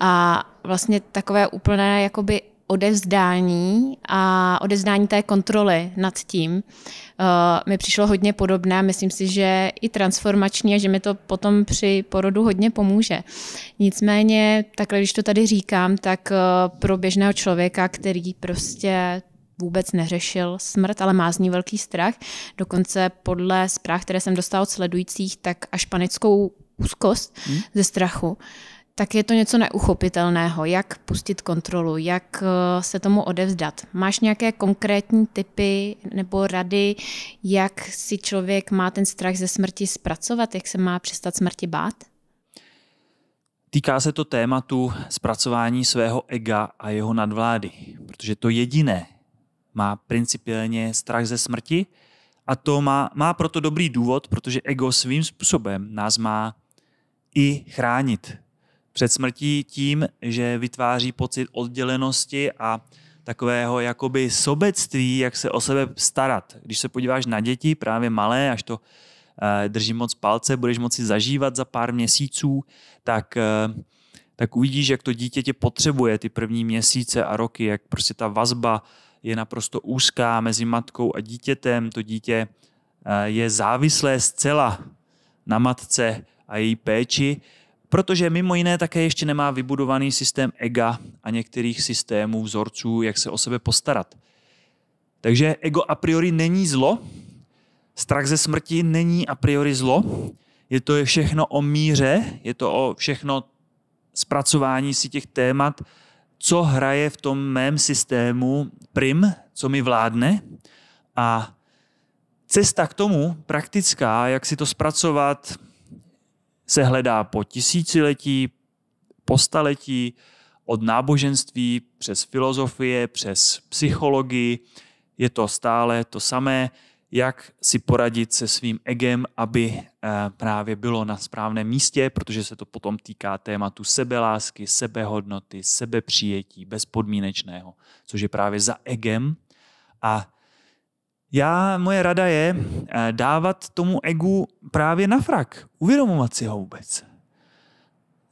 a vlastně takové úplné jakoby odevzdání a odevzdání té kontroly nad tím eh, mi přišlo hodně podobné. Myslím si, že i transformační a že mi to potom při porodu hodně pomůže. Nicméně, takhle když to tady říkám, tak eh, pro běžného člověka, který prostě vůbec neřešil smrt, ale má z ní velký strach. Dokonce podle zpráv, které jsem dostal od sledujících, tak až panickou úzkost hmm. ze strachu tak je to něco neuchopitelného. Jak pustit kontrolu, jak eh, se tomu odevzdat? Máš nějaké konkrétní typy nebo rady, jak si člověk má ten strach ze smrti zpracovat, jak se má přestat smrti bát? Týká se to tématu zpracování svého ega a jeho nadvlády, protože to jediné, má principiálně strach ze smrti a to má, má proto dobrý důvod, protože ego svým způsobem nás má i chránit před smrtí tím, že vytváří pocit oddělenosti a takového jakoby sobectví, jak se o sebe starat. Když se podíváš na děti, právě malé, až to eh, moc palce, budeš moci zažívat za pár měsíců, tak, eh, tak uvidíš, jak to dítě tě potřebuje ty první měsíce a roky, jak prostě ta vazba je naprosto úzká mezi matkou a dítětem. To dítě eh, je závislé zcela na matce a její péči, protože mimo jiné také ještě nemá vybudovaný systém ega a některých systémů vzorců, jak se o sebe postarat. Takže ego a priori není zlo, strach ze smrti není a priori zlo, je to všechno o míře, je to o všechno zpracování si těch témat, co hraje v tom mém systému prim, co mi vládne a cesta k tomu praktická, jak si to zpracovat, se hledá po tisíciletí, po staletí, od náboženství přes filozofie, přes psychologii. Je to stále to samé jak si poradit se svým egem, aby eh, právě bylo na správném místě, protože se to potom týká tématu sebelásky, sebehodnoty, sebepřijetí, bezpodmínečného, což je právě za egem. A já, moje rada je eh, dávat tomu egu právě na frak, uvědomovat si ho vůbec.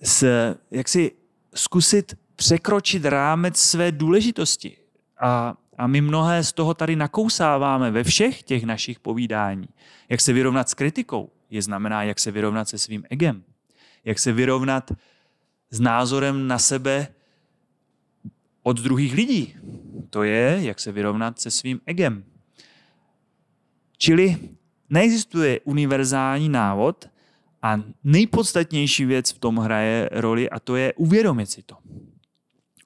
S, jak si zkusit překročit rámec své důležitosti a a my mnohé z toho tady nakousáváme ve všech těch našich povídání. Jak se vyrovnat s kritikou, je znamená, jak se vyrovnat se svým egem. Jak se vyrovnat s názorem na sebe od druhých lidí. To je, jak se vyrovnat se svým egem. Čili neexistuje univerzální návod a nejpodstatnější věc v tom hraje roli a to je uvědomit si to.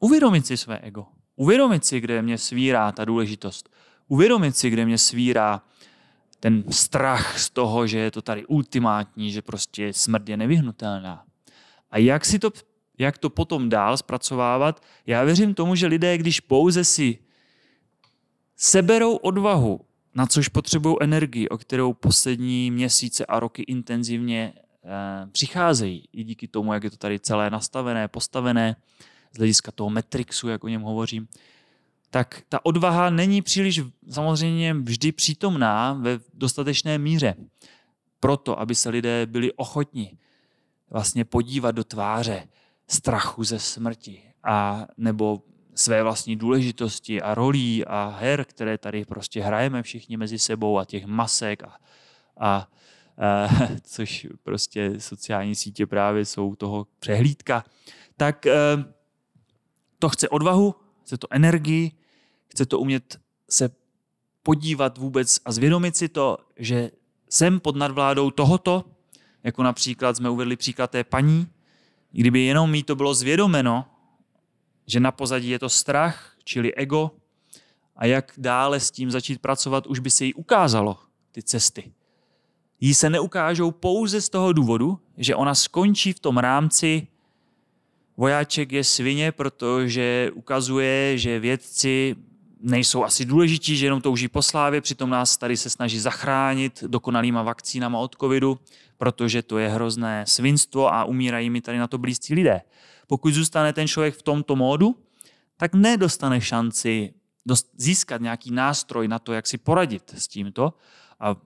Uvědomit si své ego. Uvědomit si, kde mě svírá ta důležitost. Uvědomit si, kde mě svírá ten strach z toho, že je to tady ultimátní, že prostě smrt je nevyhnutelná. A jak si to, jak to potom dál zpracovávat? Já věřím tomu, že lidé, když pouze si seberou odvahu, na což potřebují energii, o kterou poslední měsíce a roky intenzivně e, přicházejí, i díky tomu, jak je to tady celé nastavené, postavené, z hlediska toho metrixu, jak o něm hovořím, tak ta odvaha není příliš samozřejmě vždy přítomná ve dostatečné míře. Proto, aby se lidé byli ochotni vlastně podívat do tváře strachu ze smrti a nebo své vlastní důležitosti a rolí a her, které tady prostě hrajeme všichni mezi sebou a těch masek a, a, a což prostě sociální sítě právě jsou toho přehlídka, tak eh, to chce odvahu, chce to energii, chce to umět se podívat vůbec a zvědomit si to, že jsem pod nadvládou tohoto, jako například jsme uvedli příklad té paní, kdyby jenom mi to bylo zvědomeno, že na pozadí je to strach, čili ego, a jak dále s tím začít pracovat, už by se jí ukázalo ty cesty. Jí se neukážou pouze z toho důvodu, že ona skončí v tom rámci Vojáček je svině, protože ukazuje, že vědci nejsou asi důležití, že jenom touží po slávě, přitom nás tady se snaží zachránit dokonalýma vakcínama od covidu, protože to je hrozné svinstvo a umírají mi tady na to blízcí lidé. Pokud zůstane ten člověk v tomto módu, tak nedostane šanci dost, získat nějaký nástroj na to, jak si poradit s tímto. A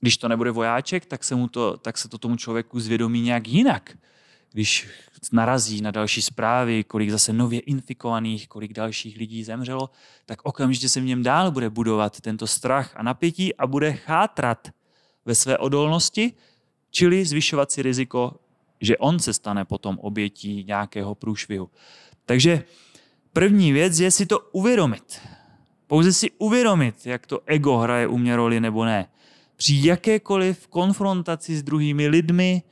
když to nebude vojáček, tak se, mu to, tak se to tomu člověku zvědomí nějak jinak když narazí na další zprávy, kolik zase nově infikovaných, kolik dalších lidí zemřelo, tak okamžitě se v něm dál bude budovat tento strach a napětí a bude chátrat ve své odolnosti, čili zvyšovat si riziko, že on se stane potom obětí nějakého průšvihu. Takže první věc je si to uvědomit. Pouze si uvědomit, jak to ego hraje u mě roli nebo ne. Při jakékoliv konfrontaci s druhými lidmi,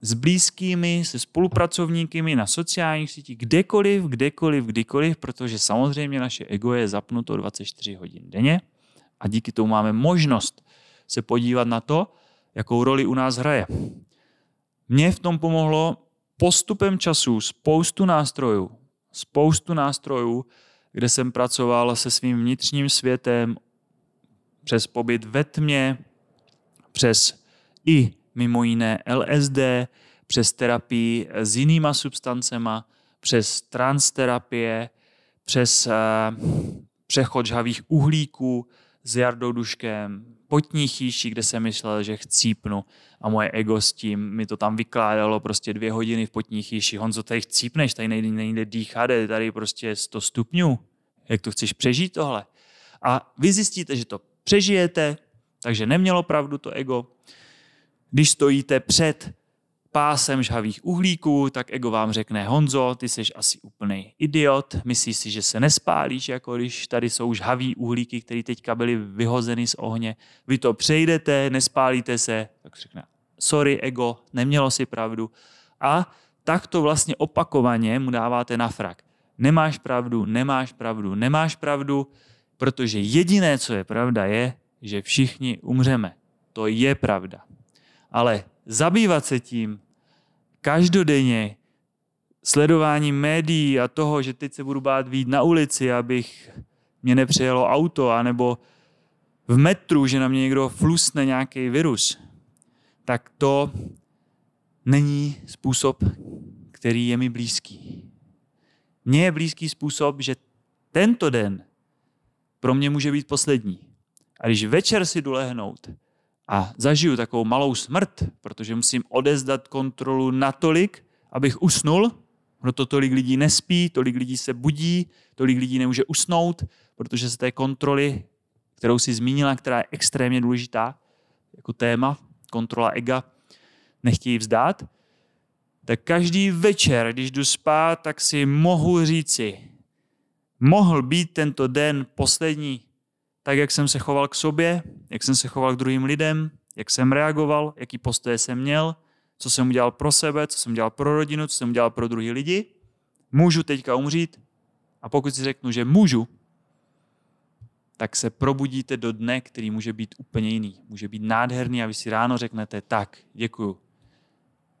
s blízkými, se spolupracovníky na sociálních sítích, kdekoliv, kdekoliv, kdykoliv, protože samozřejmě naše ego je zapnuto 24 hodin denně a díky tomu máme možnost se podívat na to, jakou roli u nás hraje. Mně v tom pomohlo postupem času spoustu nástrojů, spoustu nástrojů, kde jsem pracoval se svým vnitřním světem, přes pobyt ve tmě, přes i mimo jiné LSD, přes terapii s jinýma substancema, přes transterapie, přes eh, přechod žhavých uhlíků s Jardou Duškem, potní chýši, kde jsem myslel, že chcípnu a moje ego s tím mi to tam vykládalo prostě dvě hodiny v potní chýši. Honzo, tady chcípneš, tady nejde, nejde dýchat, tady prostě 100 stupňů. Jak to chceš přežít tohle? A vy zjistíte, že to přežijete, takže nemělo pravdu to ego, když stojíte před pásem žhavých uhlíků, tak ego vám řekne Honzo, ty jsi asi úplný idiot, myslíš si, že se nespálíš, jako když tady jsou žhavý uhlíky, které teďka byly vyhozeny z ohně. Vy to přejdete, nespálíte se, tak řekne sorry ego, nemělo si pravdu. A tak to vlastně opakovaně mu dáváte na frak. Nemáš pravdu, nemáš pravdu, nemáš pravdu, protože jediné, co je pravda, je, že všichni umřeme. To je pravda ale zabývat se tím každodenně, sledování médií a toho, že teď se budu bát být na ulici, abych mě nepřejelo auto, anebo v metru, že na mě někdo flusne nějaký virus, tak to není způsob, který je mi blízký. Mně je blízký způsob, že tento den pro mě může být poslední. A když večer si dolehnout, a zažiju takovou malou smrt, protože musím odezdat kontrolu natolik, abych usnul, proto tolik lidí nespí, tolik lidí se budí, tolik lidí nemůže usnout, protože se té kontroly, kterou si zmínila, která je extrémně důležitá, jako téma, kontrola ega, nechtějí vzdát, tak každý večer, když jdu spát, tak si mohu říci, mohl být tento den poslední tak, jak jsem se choval k sobě, jak jsem se choval k druhým lidem, jak jsem reagoval, jaký postoje jsem měl, co jsem udělal pro sebe, co jsem dělal pro rodinu, co jsem dělal pro druhý lidi. Můžu teďka umřít a pokud si řeknu, že můžu, tak se probudíte do dne, který může být úplně jiný. Může být nádherný a vy si ráno řeknete, tak, děkuju,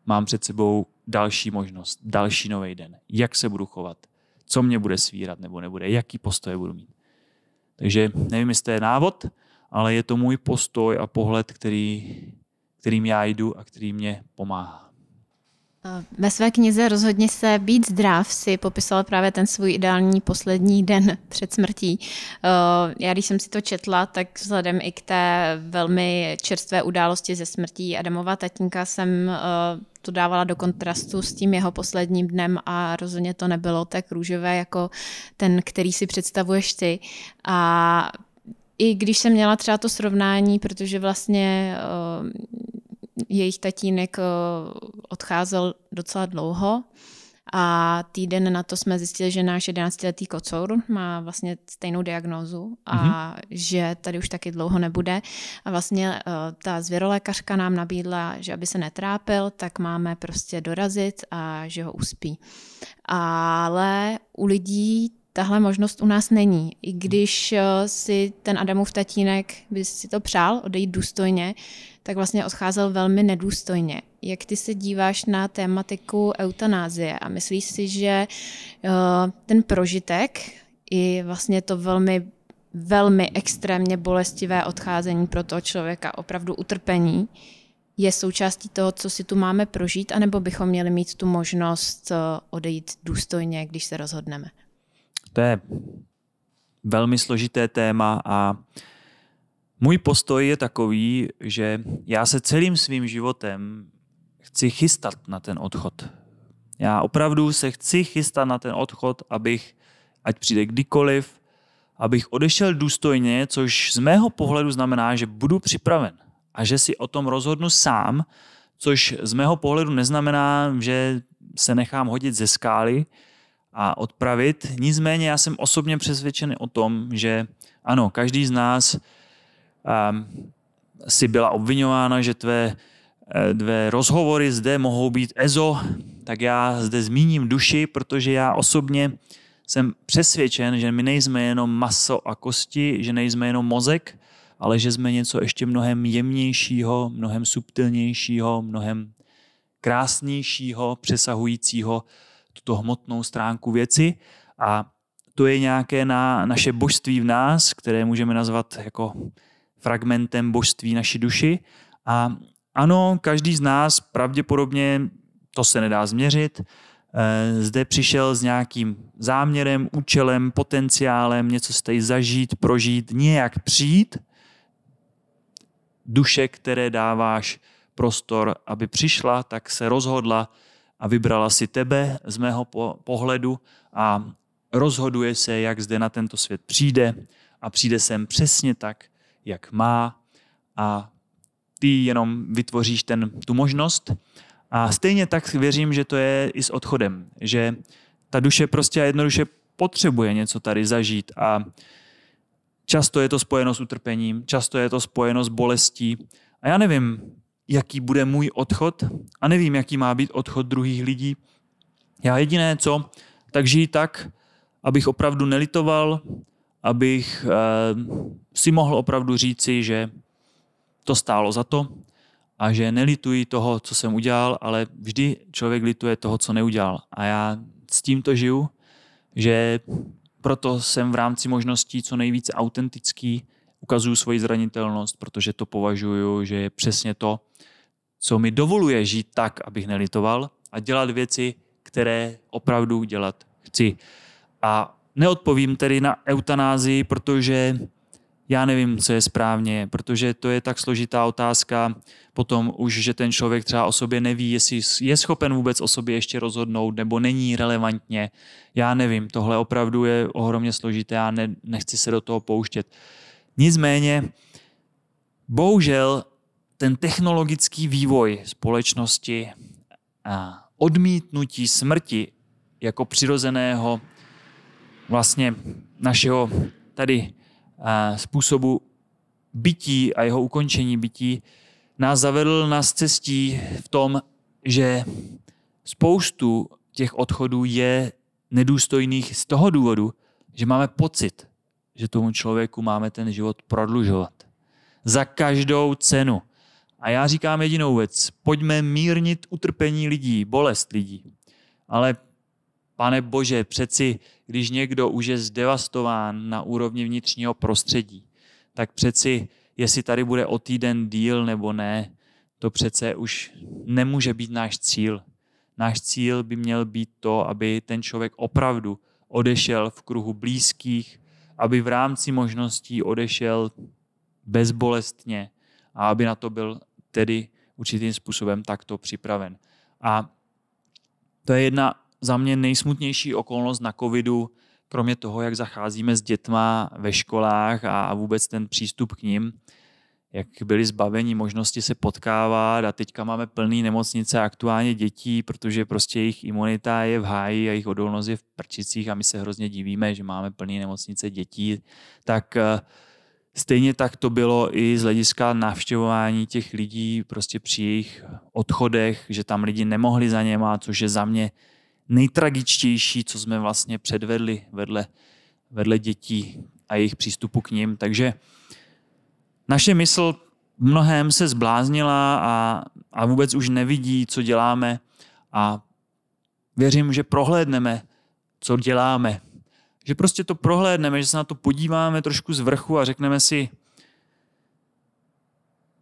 mám před sebou další možnost, další nový den. Jak se budu chovat, co mě bude svírat nebo nebude, jaký postoje budu mít. Takže nevím, jestli to je návod, ale je to můj postoj a pohled, který, kterým já jdu a který mě pomáhá. Ve své knize Rozhodně se být zdrav si popisala právě ten svůj ideální poslední den před smrtí. Eh, já když jsem si to četla, tak vzhledem i k té velmi čerstvé události ze smrtí Adamova tatínka jsem eh, to dávala do kontrastu s tím jeho posledním dnem a rozhodně to nebylo tak růžové jako ten, který si představuješ ty. A i když jsem měla třeba to srovnání, protože vlastně uh, jejich tatínek uh, odcházel docela dlouho, a týden na to jsme zjistili, že náš 11-letý kocour má vlastně stejnou diagnózu a mm-hmm. že tady už taky dlouho nebude. A vlastně uh, ta zvěrolékařka nám nabídla, že aby se netrápil, tak máme prostě dorazit a že ho uspí. Ale u lidí tahle možnost u nás není. I hmm. když eh, si ten Adamův tatínek by si to přál odejít důstojně, tak vlastně odcházel velmi nedůstojně. Jak ty se díváš na tématiku eutanázie a myslíš si, že eh, ten prožitek i vlastně to velmi velmi extrémně bolestivé odcházení pro toho člověka, opravdu utrpení, je součástí toho, co si tu máme prožít, anebo bychom měli mít tu možnost eh, odejít důstojně, když se rozhodneme? To je velmi složité téma a můj postoj je takový, že já se celým svým životem chci chystat na ten odchod. Já opravdu se chci chystat na ten odchod, abych, ať přijde kdykoliv, abych odešel důstojně, což z mého pohledu znamená, že budu připraven a že si o tom rozhodnu sám, což z mého pohledu neznamená, že se nechám hodit ze skály, a odpravit. Nicméně já jsem osobně přesvědčený o tom, že ano, každý z nás um, si byla obvinována, že tvé, eh, dvě rozhovory zde mohou být EZO, tak já zde zmíním duši, protože já osobně jsem přesvědčen, že my nejsme jenom maso a kosti, že nejsme jenom mozek, ale že jsme něco ještě mnohem jemnějšího, mnohem subtilnějšího, mnohem krásnějšího, přesahujícího tuto hmotnou stránku věci a to je nějaké na naše božství v nás, které můžeme nazvat jako fragmentem božství naší duši. A ano, každý z nás pravděpodobně, to se nedá změřit, eh, zde přišel s nějakým záměrem, účelem, potenciálem, něco z tady zažít, prožít, nějak přijít. Duše, které dáváš prostor, aby přišla, tak se rozhodla a vybrala si tebe z mého pohledu a rozhoduje se, jak zde na tento svět přijde a přijde sem přesně tak, jak má a ty jenom vytvoříš ten, tu možnost. A stejně tak věřím, že to je i s odchodem, že ta duše prostě a jednoduše potřebuje něco tady zažít a často je to spojeno s utrpením, často je to spojeno s bolestí. A já nevím, jaký bude můj odchod a nevím, jaký má být odchod druhých lidí. Já jediné co, tak žijí tak, abych opravdu nelitoval, abych eh, si mohl opravdu říci, že to stálo za to a že nelituji toho, co jsem udělal, ale vždy člověk lituje toho, co neudělal. A já s tímto žiju, že proto jsem v rámci možností co nejvíce autentický, ukazuju svoji zranitelnost, protože to považuju, že je přesně to, co mi dovoluje žít tak, abych nelitoval a dělat věci, které opravdu dělat chci. A neodpovím tedy na eutanázii, protože já nevím, co je správně, protože to je tak složitá otázka potom už, že ten člověk třeba o sobě neví, jestli je schopen vůbec o sobě ještě rozhodnout, nebo není relevantně. Já nevím, tohle opravdu je ohromně složité, já ne, nechci se do toho pouštět. Nicméně, bohužel, ten technologický vývoj společnosti a odmítnutí smrti jako přirozeného vlastně našeho tady způsobu bytí a jeho ukončení bytí nás zavedl na cestí v tom, že spoustu těch odchodů je nedůstojných z toho důvodu, že máme pocit, že tomu člověku máme ten život prodlužovat. Za každou cenu. A já říkám jedinou věc. Pojďme mírnit utrpení lidí, bolest lidí. Ale pane Bože, přeci, když někdo už je zdevastován na úrovni vnitřního prostředí, tak přeci, jestli tady bude o týden díl nebo ne, to přece už nemůže být náš cíl. Náš cíl by měl být to, aby ten člověk opravdu odešel v kruhu blízkých, aby v rámci možností odešel bezbolestně a aby na to byl tedy určitým způsobem takto připraven. A to je jedna za mě nejsmutnější okolnost na covidu, kromě toho, jak zacházíme s dětma ve školách a vůbec ten přístup k ním, jak byli zbaveni možnosti se potkávat a teďka máme plný nemocnice aktuálně dětí, protože prostě jejich imunita je v háji a jejich odolnost je v prčicích a my se hrozně divíme, že máme plný nemocnice dětí, tak eh, stejně tak to bylo i z hlediska navštěvování těch lidí prostě při jejich odchodech, že tam lidi nemohli za něma, což je za mě nejtragičtější, co jsme vlastně předvedli vedle, vedle dětí a jejich přístupu k ním. Takže uh, naše mysl mnohem se zbláznila a, a vůbec už nevidí, co děláme a věřím, že prohlédneme, co děláme. Že prostě to prohlédneme, že se na to podíváme trošku z vrchu a řekneme si,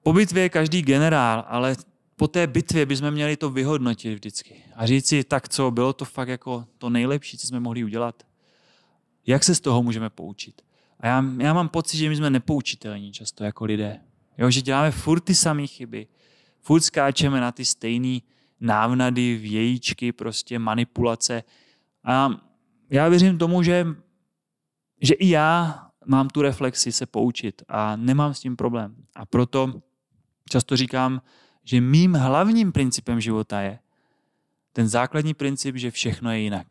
po bitvě je každý generál, ale po té bitvě bychom měli to vyhodnotit vždycky a říct si, tak co, bylo to fakt jako to nejlepší, co jsme mohli udělat? Jak se z toho můžeme poučit? A já, já mám pocit, že my jsme nepoučitelní často jako lidé. Jo, že děláme furt ty samé chyby. Furt skáčeme na ty stejné návnady, vějíčky, prostě manipulace. A já věřím tomu, že, že i já mám tu reflexi se poučit a nemám s tím problém. A proto často říkám, že mým hlavním principem života je ten základní princip, že všechno je jinak.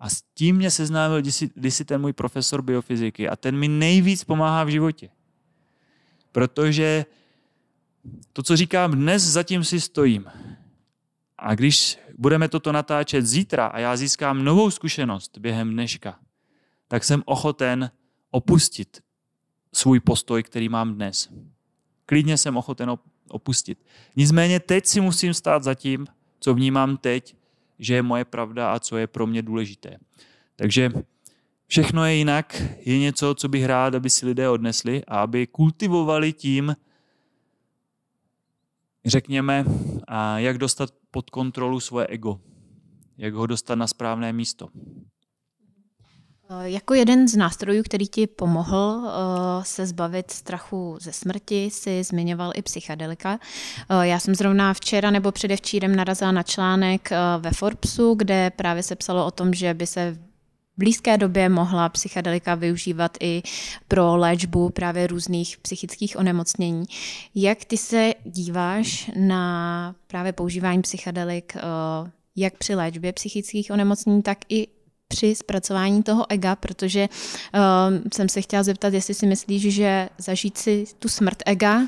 A s tím mě seznámil kdysi, si ten můj profesor biofyziky a ten mi nejvíc pomáhá v životě. Protože to, co říkám dnes, zatím si stojím. A když budeme toto natáčet zítra a já získám novou zkušenost během dneška, tak jsem ochoten opustit svůj postoj, který mám dnes. Klidně jsem ochoten opustit. Nicméně teď si musím stát za tím, co vnímám teď že je moje pravda a co je pro mě důležité. Takže všechno je jinak, je něco, co bych rád, aby si lidé odnesli a aby kultivovali tím, řekněme, a jak dostat pod kontrolu svoje ego, jak ho dostat na správné místo. Eh, jako jeden z nástrojů, který ti pomohl eh, se zbavit strachu ze smrti, si zmiňoval i psychedelika. Eh, já jsem zrovna včera nebo předevčírem narazila na článek ve Forbesu, kde právě se psalo o tom, že by se v blízké době mohla psychedelika využívat i pro léčbu právě různých psychických onemocnění. Jak ty se díváš na právě používání psychedelik jak při léčbě psychických onemocnění, tak i při zpracování toho ega, protože um, jsem se chtěla zeptat, jestli si myslíš, že zažít si tu smrt ega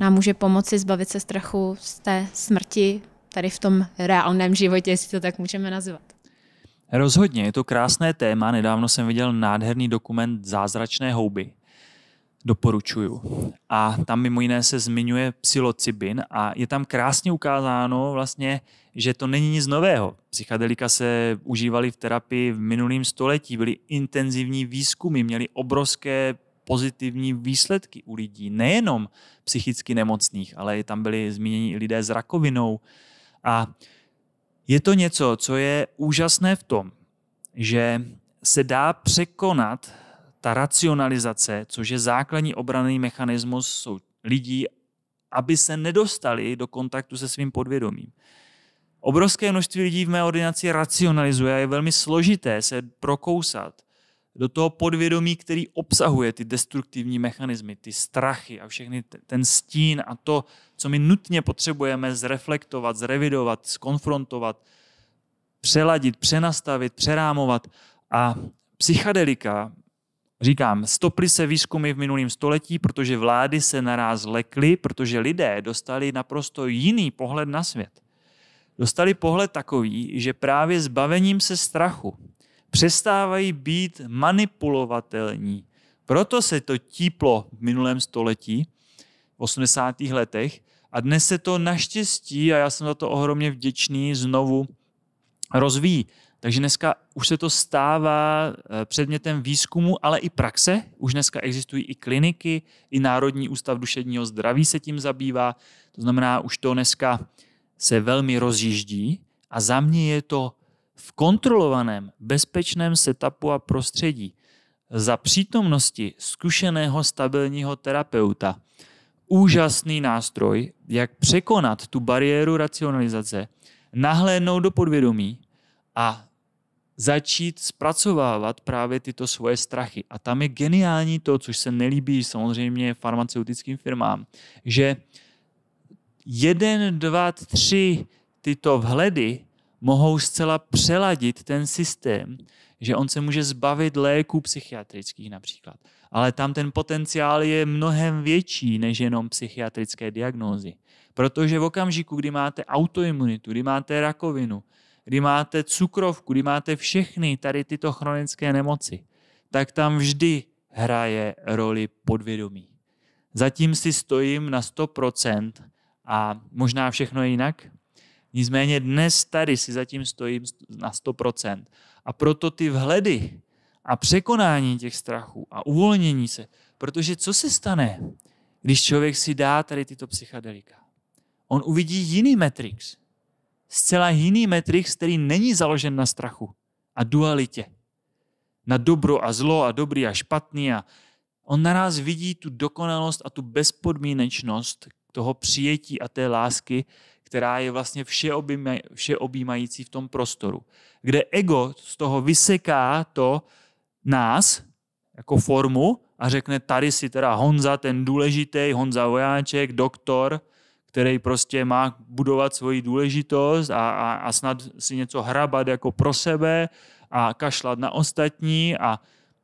nám může pomoci zbavit se strachu z té smrti tady v tom reálném životě, jestli to tak můžeme nazvat. Rozhodně, je to krásné téma. Nedávno jsem viděl nádherný dokument Zázračné houby. Doporučuju. A tam mimo jiné se zmiňuje psilocybin a je tam krásně ukázáno vlastně, že to není nic nového. Psychedelika se užívaly v terapii v minulém století, byly intenzivní výzkumy, měly obrovské pozitivní výsledky u lidí, nejenom psychicky nemocných, ale tam byli zmíněni i lidé s rakovinou. A je to něco, co je úžasné v tom, že se dá překonat ta racionalizace, což je základní obraný mechanismus lidí, aby se nedostali do kontaktu se svým podvědomím. Obrovské množství lidí v mé ordinaci racionalizuje a je velmi složité se prokousat do toho podvědomí, který obsahuje ty destruktivní mechanismy, ty strachy a všechny ten stín a to, co my nutně potřebujeme zreflektovat, zrevidovat, skonfrontovat, přeladit, přenastavit, přerámovat. A psychadelika, říkám, stoply se výzkumy v minulém století, protože vlády se naráz lekly, protože lidé dostali naprosto jiný pohled na svět dostali pohled takový, že právě zbavením se strachu přestávají být manipulovatelní. Proto se to típlo v minulém století, v 80. letech, a dnes se to naštěstí, a já jsem za to ohromně vděčný, znovu rozvíjí. Takže dneska už se to stává eh, předmětem výzkumu, ale i praxe. Už dneska existují i kliniky, i Národní ústav duševního zdraví se tím zabývá. To znamená, už to dneska se velmi rozjíždí a za mě je to v kontrolovaném, bezpečném setupu a prostředí za přítomnosti zkušeného stabilního terapeuta. Úžasný nástroj, jak překonat tu bariéru racionalizace, nahlédnout do podvědomí a začít zpracovávat právě tyto svoje strachy. A tam je geniální to, což se nelíbí samozřejmě farmaceutickým firmám, že jeden, dva, tři tyto vhledy mohou zcela přeladit ten systém, že on se může zbavit léků psychiatrických například. Ale tam ten potenciál je mnohem větší než jenom psychiatrické diagnózy. Protože v okamžiku, kdy máte autoimunitu, kdy máte rakovinu, kdy máte cukrovku, kdy máte všechny tady tyto chronické nemoci, tak tam vždy hraje roli podvědomí. Zatím si stojím na 100% a možná všechno je jinak. Nicméně dnes tady si zatím stojím na 100%. A proto ty vhledy a překonání těch strachů a uvolnění se, protože co se stane, když člověk si dá tady tyto psychedelika? On uvidí jiný Matrix. Zcela jiný Matrix, který není založen na strachu a dualitě. Na dobro a zlo a dobrý a špatný a on naraz vidí tu dokonalost a tu bezpodmínečnost, toho přijetí a té lásky, která je vlastně všeobjímající v tom prostoru. Kde ego z toho vyseká to nás jako formu a řekne, tady si teda Honza ten důležitý, Honza vojáček, doktor, který prostě má budovat svoji důležitost a, a, a snad si něco hrabat jako pro sebe a kašlat na ostatní a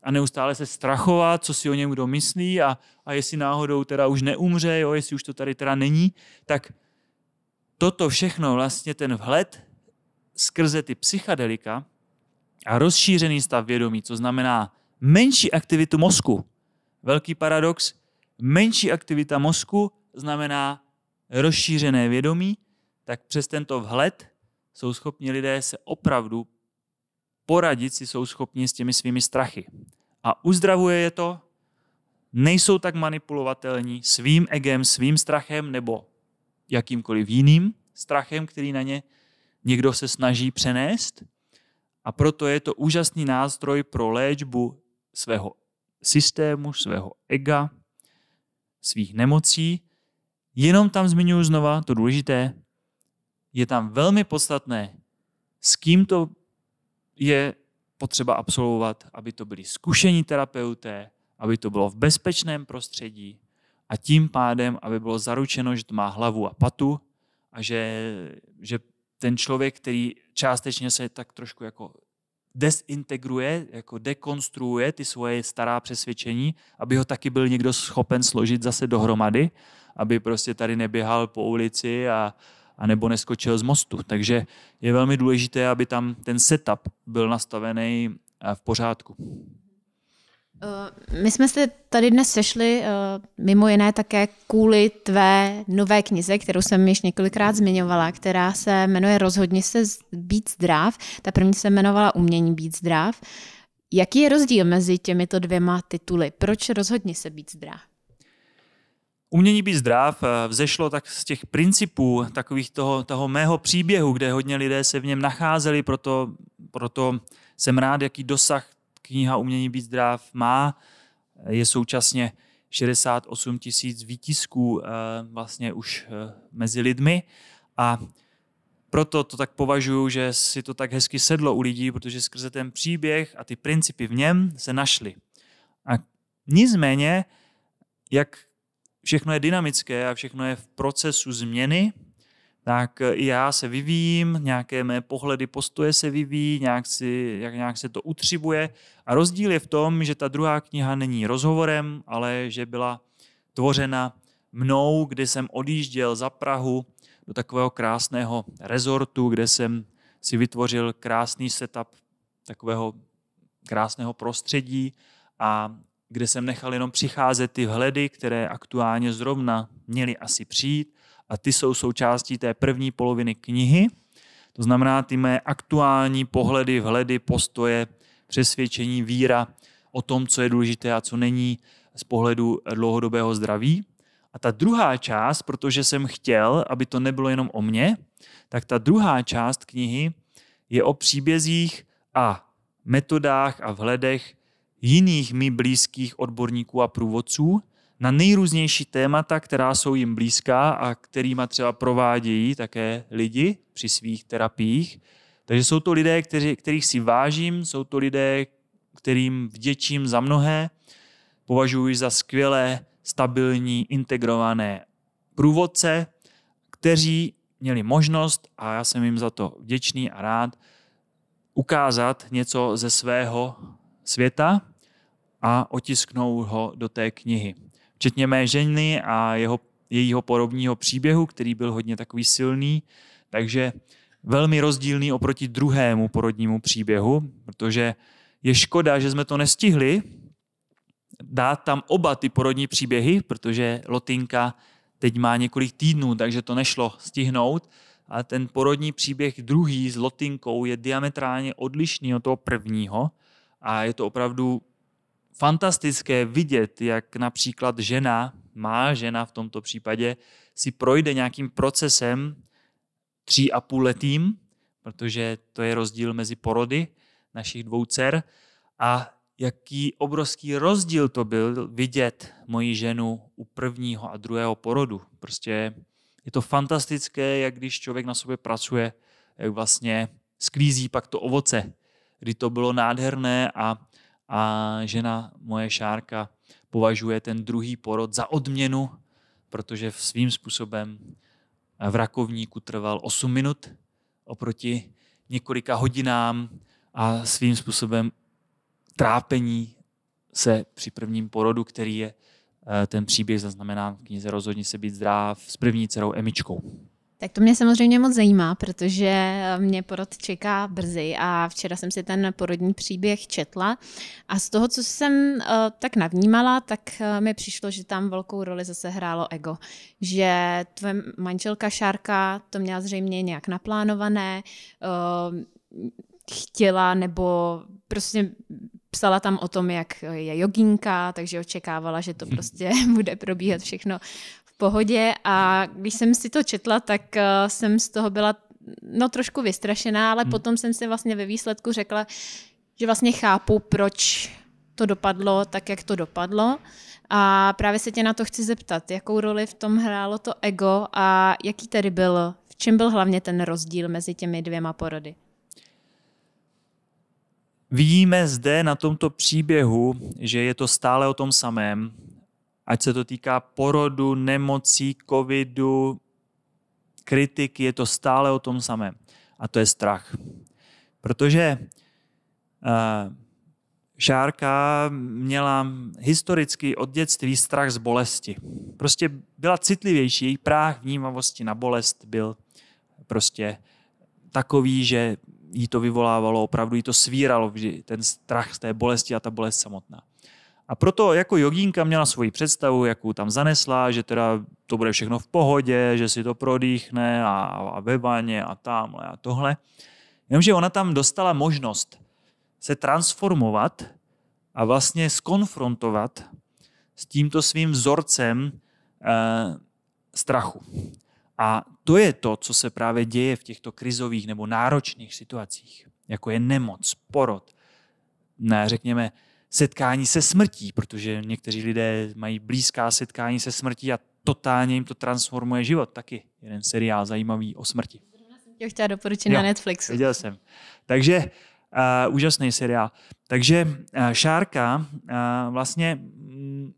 a neustále se strachovat, co si o něm kdo myslí a, a jestli náhodou teda už neumře, jo, jestli už to tady teda není, tak toto všechno vlastně ten vhled skrze ty psychadelika a rozšířený stav vědomí, co znamená menší aktivitu mozku. Velký paradox, menší aktivita mozku znamená rozšířené vědomí, tak přes tento vhled jsou schopni lidé se opravdu poradit si jsou schopni s těmi svými strachy a uzdravuje je to, nejsou tak manipulovatelní svým egem, svým strachem nebo jakýmkoliv jiným strachem, který na ně někdo se snaží přenést. A proto je to úžasný nástroj pro léčbu svého systému, svého ega, svých nemocí. Jenom tam zmiňuji znova to důležité, je tam velmi podstatné, s kým to je potřeba absolvovat, aby to byli zkušení terapeuté, aby to bylo v bezpečném prostředí a tím pádem, aby bylo zaručeno, že to má hlavu a patu a že, že ten člověk, který částečně se tak trošku jako desintegruje, jako dekonstruuje ty svoje stará přesvědčení, aby ho taky byl někdo schopen složit zase dohromady, aby prostě tady neběhal po ulici a, anebo neskočil z mostu. Takže je velmi důležité, aby tam ten setup byl nastavený eh, v pořádku. Eh, my jsme se tady dnes sešli eh, mimo jiné také kvůli tvé nové knize, kterou jsem již několikrát zmiňovala, která se jmenuje Rozhodně se být zdrav. Ta první se jmenovala Umění být zdrav. Jaký je rozdíl mezi těmito dvěma tituly? Proč rozhodně se být zdrav? Umění být zdrav eh, vzešlo tak z těch principů takových toho, toho mého příběhu, kde hodně lidé se v něm nacházeli, proto, proto jsem rád, jaký dosah kniha Umění být zdrav má. Je současně 68 tisíc výtisků eh, vlastně už eh, mezi lidmi a proto to tak považuji, že si to tak hezky sedlo u lidí, protože skrze ten příběh a ty principy v něm se našly. A nicméně, jak všechno je dynamické a všechno je v procesu změny, tak i já se vyvíjím, nějaké mé pohledy, postoje se vyvíjí, nějak, si, jak nějak se to utřibuje. A rozdíl je v tom, že ta druhá kniha není rozhovorem, ale že byla tvořena mnou, kde jsem odjížděl za Prahu do takového krásného rezortu, kde jsem si vytvořil krásný setup takového krásného prostředí a kde jsem nechal jenom přicházet ty vhledy, které aktuálně zrovna měly asi přijít a ty jsou součástí té první poloviny knihy. To znamená ty mé aktuální pohledy, vhledy, postoje, přesvědčení, víra o tom, co je důležité a co není z pohledu dlouhodobého zdraví. A ta druhá část, protože jsem chtěl, aby to nebylo jenom o mně, tak ta druhá část knihy je o příbězích a metodách a vhledech jiných mi blízkých odborníků a průvodců na nejrůznější témata, která jsou jim blízká a kterýma třeba provádějí také lidi při svých terapiích. Takže jsou to lidé, kteří, kterých si vážím, jsou to lidé, kterým vděčím za mnohé, považuji za skvělé, stabilní, integrované průvodce, kteří měli možnost, a já jsem jim za to vděčný a rád, ukázat něco ze svého světa a otisknou ho do té knihy. Včetně mé ženy a jeho, jejího podobního příběhu, který byl hodně takový silný, takže velmi rozdílný oproti druhému porodnímu příběhu, protože je škoda, že jsme to nestihli dát tam oba ty porodní příběhy, protože Lotinka teď má několik týdnů, takže to nešlo stihnout. A ten porodní příběh druhý s Lotinkou je diametrálně odlišný od toho prvního, a je to opravdu fantastické vidět, jak například žena, má žena v tomto případě, si projde nějakým procesem tří a půl letým, protože to je rozdíl mezi porody našich dvou dcer a jaký obrovský rozdíl to byl vidět moji ženu u prvního a druhého porodu. Prostě je to fantastické, jak když člověk na sobě pracuje, jak vlastně sklízí pak to ovoce kdy to bylo nádherné a, a žena moje Šárka považuje ten druhý porod za odměnu, protože v svým způsobem v rakovníku trval 8 minut oproti několika hodinám a svým způsobem trápení se při prvním porodu, který je eh, ten příběh zaznamenán v knize rozhodně se být zdrav s první dcerou Emičkou. Tak to mě samozřejmě moc zajímá, protože mě porod čeká brzy a včera jsem si ten porodní příběh četla a z toho, co jsem uh, tak navnímala, tak uh, mi přišlo, že tam velkou roli zase hrálo ego. Že tvoje manželka Šárka to měla zřejmě nějak naplánované, uh, chtěla nebo prostě psala tam o tom, jak je joginka, takže očekávala, že to prostě bude probíhat všechno pohodě a když jsem si to četla, tak eh, jsem z toho byla no trošku vystrašená, ale hmm. potom jsem si vlastně ve výsledku řekla, že vlastně chápu, proč to dopadlo tak, jak to dopadlo. A právě se tě na to chci zeptat, jakou roli v tom hrálo to ego a jaký tedy byl, v čem byl hlavně ten rozdíl mezi těmi dvěma porody? Vidíme zde na tomto příběhu, že je to stále o tom samém, ať se to týká porodu, nemocí, covidu, kritiky, je to stále o tom samém. A to je strach. Protože uh, Šárka měla historicky od dětství strach z bolesti. Prostě byla citlivější, její práh vnímavosti na bolest byl prostě takový, že jí to vyvolávalo, opravdu jí to svíralo, ten strach z té bolesti a ta bolest samotná. A proto jako jogínka měla svoji představu, jakou tam zanesla, že teda to bude všechno v pohodě, že si to prodýchne a, a ve vaně a tamhle a tohle. Jenomže ona tam dostala možnost se transformovat a vlastně skonfrontovat s tímto svým vzorcem e, strachu. A to je to, co se právě děje v těchto krizových nebo náročných situacích, jako je nemoc, porod, ne, řekněme, setkání se smrtí, protože někteří lidé mají blízká setkání se smrtí a totálně jim to transformuje život. Taky jeden seriál zajímavý o smrti. Zrovna jsem tě chtěla doporučit na Netflixu. Viděl jsem. Takže uh, úžasný seriál. Takže uh, Šárka uh, vlastně mm,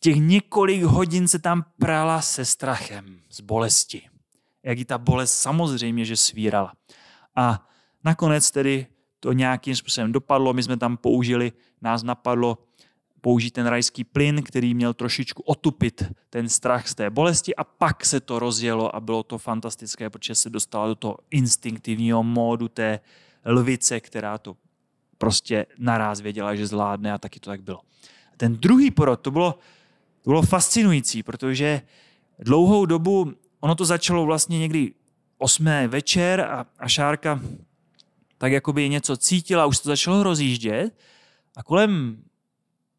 těch několik hodin se tam prala se strachem, z bolesti. Jak ji ta bolest samozřejmě, že svírala. A nakonec tedy to nějakým způsobem dopadlo. My jsme tam použili, nás napadlo použít ten rajský plyn, který měl trošičku otupit ten strach z té bolesti a pak se to rozjelo a bylo to fantastické, protože se dostala do toho instinktivního módu té lvice, která to prostě naráz věděla, že zvládne a taky to tak bylo. Ten druhý porod, to bylo, to bylo fascinující, protože dlouhou dobu, ono to začalo vlastně někdy osmé večer a, a Šárka tak jakoby něco cítila, už to začalo rozjíždět a kolem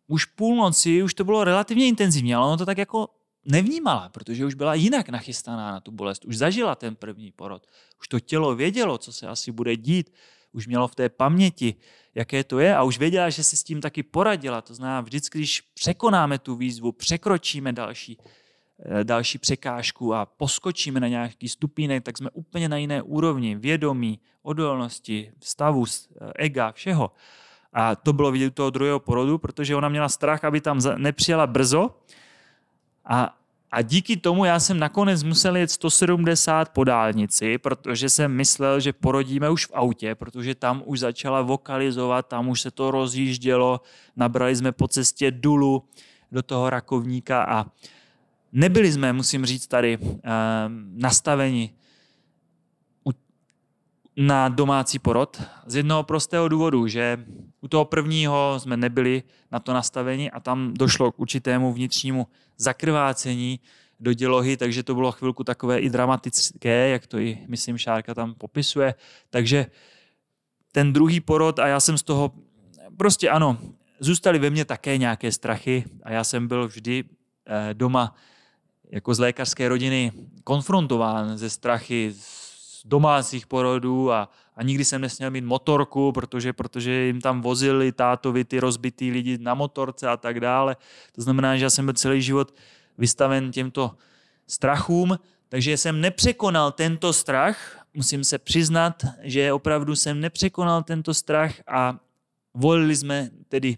už půlnoci už to bylo relativně intenzivní, ale ono to tak jako nevnímala, protože už byla jinak nachystaná na tu bolest. Už zažila ten první porod. Už to tělo vědělo, co se asi bude dít. Už mělo v té paměti, jaké to je a už věděla, že si s tím taky poradila. To znamená, vždycky, když překonáme tu výzvu, překročíme další Eh, další překážku a poskočíme na nějaký stupínek, tak jsme úplně na jiné úrovni vědomí, odolnosti, stavu, eh, ega, všeho. A to bylo vidět u toho druhého porodu, protože ona měla strach, aby tam nepřijela brzo. A, a díky tomu já jsem nakonec musel jet 170 po dálnici, protože jsem myslel, že porodíme už v autě, protože tam už začala vokalizovat, tam už se to rozjíždělo, nabrali jsme po cestě dulu do toho rakovníka a, nebyli jsme, musím říct tady, eh, nastaveni na domácí porod z jednoho prostého důvodu, že u toho prvního jsme nebyli na to nastaveni a tam došlo k určitému vnitřnímu zakrvácení do dělohy, takže to bylo chvilku takové i dramatické, jak to i, myslím, Šárka tam popisuje. Takže ten druhý porod a já jsem z toho, prostě ano, zůstaly ve mně také nějaké strachy a já jsem byl vždy eh, doma jako z lékařské rodiny konfrontován ze strachy z domácích porodů a, a nikdy jsem nesměl mít motorku, protože, protože jim tam vozili tátovi ty rozbitý lidi na motorce a tak dále. To znamená, že já jsem byl celý život vystaven těmto strachům, takže jsem nepřekonal tento strach, musím se přiznat, že opravdu jsem nepřekonal tento strach a volili jsme tedy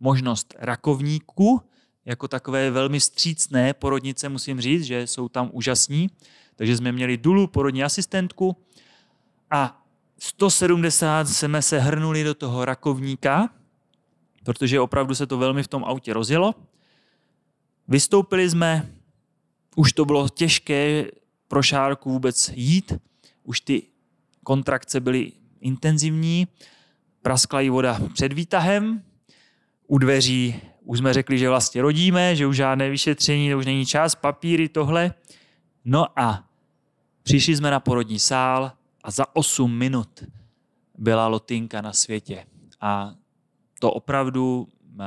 možnost rakovníku, jako takové velmi střícné porodnice, musím říct, že jsou tam úžasní. Takže jsme měli Dulu, porodní asistentku a 170 jsme se hrnuli do toho rakovníka, protože opravdu se to velmi v tom autě rozjelo. Vystoupili jsme, už to bylo těžké pro šárku vůbec jít, už ty kontrakce byly intenzivní, praskla jí voda před výtahem, u dveří už jsme řekli, že vlastně rodíme, že už žádné vyšetření, to už není čas, papíry, tohle. No a přišli jsme na porodní sál a za 8 minut byla Lotinka na světě. A to opravdu eh,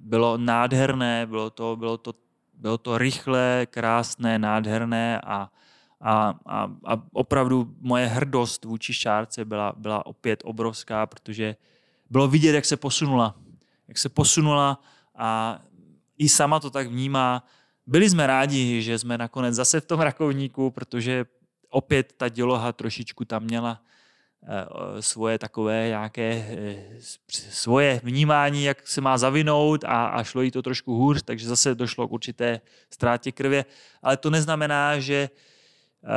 bylo nádherné, bylo to, bylo to, bylo to rychlé, krásné, nádherné a, a, a, a opravdu moje hrdost vůči šárce byla, byla opět obrovská, protože bylo vidět, jak se posunula. Jak se posunula a i sama to tak vnímá. Byli jsme rádi, že jsme nakonec zase v tom rakovníku, protože opět ta děloha trošičku tam měla eh, svoje takové nějaké eh, svoje vnímání, jak se má zavinout a, a šlo jí to trošku hůř, takže zase došlo k určité ztrátě krvě. Ale to neznamená, že,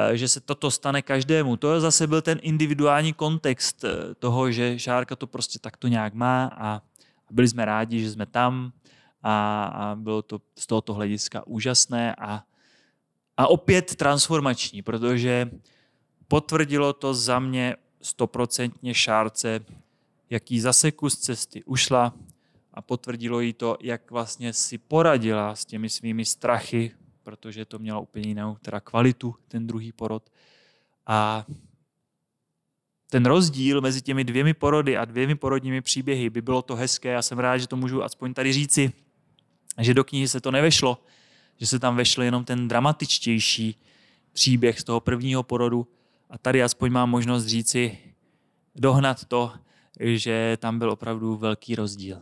eh, že se toto stane každému. To zase byl ten individuální kontext toho, že Šárka to prostě takto nějak má a byli jsme rádi, že jsme tam a, a bylo to z tohoto hlediska úžasné a, a opět transformační, protože potvrdilo to za mě stoprocentně šárce, jaký zase kus cesty ušla a potvrdilo jí to, jak vlastně si poradila s těmi svými strachy, protože to mělo úplně jinou teda kvalitu, ten druhý porod. A ten rozdíl mezi těmi dvěmi porody a dvěmi porodními příběhy by bylo to hezké. Já jsem rád, že to můžu aspoň tady říci, že do knihy se to nevešlo, že se tam vešlo jenom ten dramatičtější příběh z toho prvního porodu. A tady aspoň mám možnost říci, dohnat to, že tam byl opravdu velký rozdíl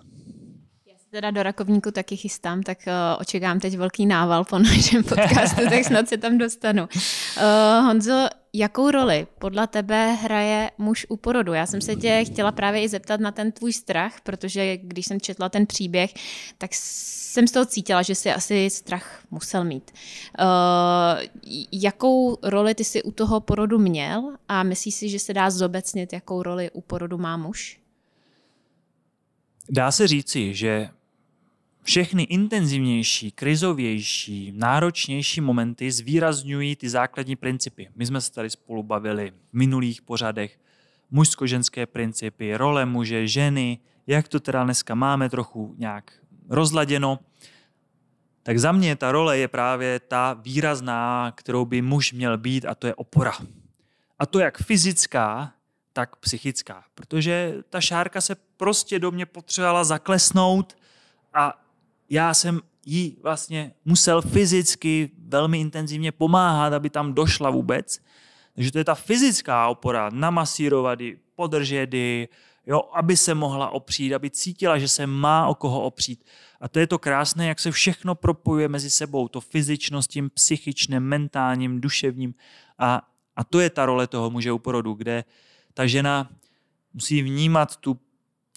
teda do Rakovníku taky chystám, tak uh, eh, očekám teď velký nával po našem podcastu, tak snad se tam dostanu. Uh, Honzo, jakou roli podle tebe hraje muž u porodu? Já jsem se tě chtěla právě i zeptat na ten tvůj strach, protože když jsem četla ten příběh, tak jsem z toho cítila, že si asi strach musel mít. Uh, jakou roli ty si u toho porodu měl a myslíš si, že se dá zobecnit, jakou roli u porodu má muž? Dá se říci, že všechny intenzivnější, krizovější, náročnější momenty zvýrazňují ty základní principy. My jsme se tady spolu bavili v minulých pořadech. Mužsko-ženské principy, role muže, ženy, jak to teda dneska máme trochu nějak rozladěno. Tak za mě ta role je právě ta výrazná, kterou by muž měl být a to je opora. A to jak fyzická, tak psychická. Protože ta šárka se prostě do mě potřebovala zaklesnout a já jsem jí vlastně musel fyzicky velmi intenzivně pomáhat, aby tam došla vůbec. Takže to je ta fyzická opora, namasírovat ji, podržet ji, jo, aby se mohla opřít, aby cítila, že se má o koho opřít. A to je to krásné, jak se všechno propojuje mezi sebou, to fyzičnost tím psychičním, mentálním, duševním. A, a to je ta role toho muže u porodu, kde ta žena musí vnímat tu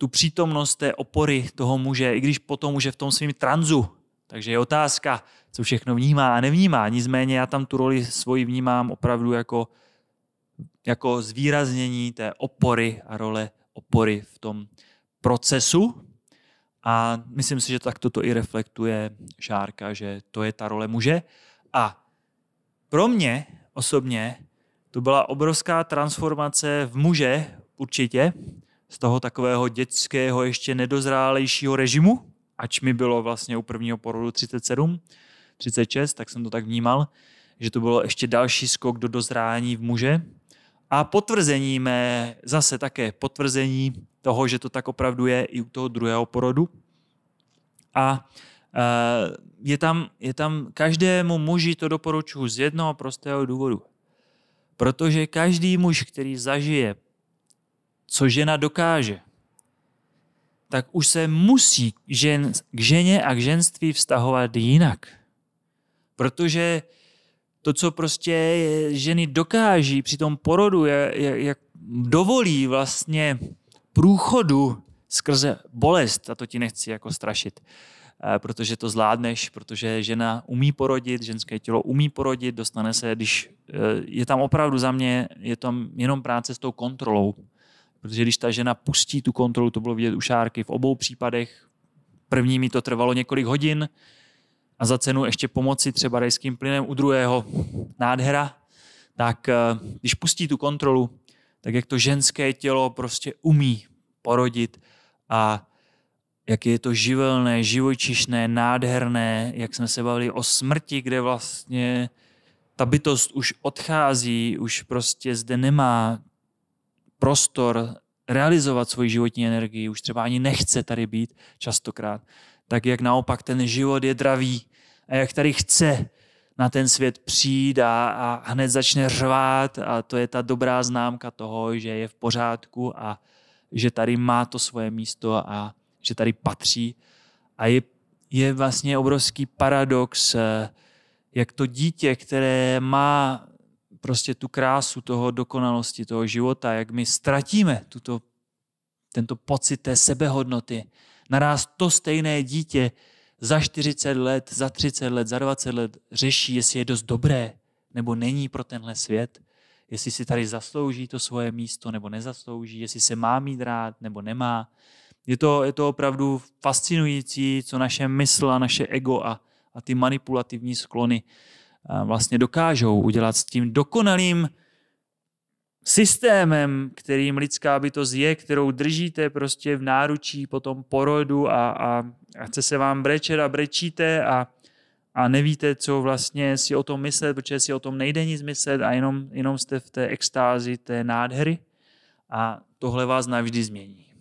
tu přítomnost té opory toho muže, i když potom už je v tom svým tranzu. Takže je otázka, co všechno vnímá a nevnímá. Nicméně já tam tu roli svoji vnímám opravdu jako, jako zvýraznění té opory a role opory v tom procesu. A myslím si, že tak toto i reflektuje Šárka, že to je ta role muže. A pro mě osobně to byla obrovská transformace v muže, určitě, z toho takového dětského, ještě nedozrálejšího režimu, ač mi bylo vlastně u prvního porodu 37, 36, tak jsem to tak vnímal, že to bylo ještě další skok do dozrání v muže. A potvrzení mé, zase také potvrzení toho, že to tak opravdu je i u toho druhého porodu. A e, je tam, je tam každému muži to doporučuji z jednoho prostého důvodu. Protože každý muž, který zažije co žena dokáže, tak už se musí k, žen, k ženě a k ženství vztahovat jinak. Protože to, co prostě ženy dokáží při tom porodu, je, je, jak dovolí vlastně průchodu skrze bolest, a to ti nechci jako strašit, eh, protože to zvládneš, protože žena umí porodit, ženské tělo umí porodit, dostane se, když eh, je tam opravdu za mě, je tam jenom práce s tou kontrolou, Protože když ta žena pustí tu kontrolu, to bylo vidět u šárky v obou případech, první mi to trvalo několik hodin a za cenu ještě pomoci třeba rejským plynem u druhého nádhera, tak eh, když pustí tu kontrolu, tak jak to ženské tělo prostě umí porodit a jak je to živelné, živočišné, nádherné, jak jsme se bavili o smrti, kde vlastně ta bytost už odchází, už prostě zde nemá prostor realizovat svoji životní energii, už třeba ani nechce tady být častokrát, tak jak naopak ten život je dravý a jak tady chce na ten svět přijít a, a hned začne řvát a to je ta dobrá známka toho, že je v pořádku a že tady má to svoje místo a že tady patří. A je, je vlastně obrovský paradox, eh, jak to dítě, které má prostě tu krásu toho dokonalosti, toho života, jak my ztratíme tuto, tento pocit té sebehodnoty. Naraz to stejné dítě za 40 let, za 30 let, za 20 let řeší, jestli je dost dobré nebo není pro tenhle svět, jestli si tady zaslouží to svoje místo nebo nezaslouží, jestli se má mít rád nebo nemá. Je to, je to opravdu fascinující, co naše mysl a naše ego a, a ty manipulativní sklony vlastně dokážou udělat s tím dokonalým systémem, kterým lidská bytost je, kterou držíte prostě v náručí po tom porodu a, a, a chce se vám brečet a brečíte a, a nevíte, co vlastně si o tom myslet, protože si o tom nejde nic myslet a jenom, jenom jste v té extázi té nádhery a tohle vás navždy změní.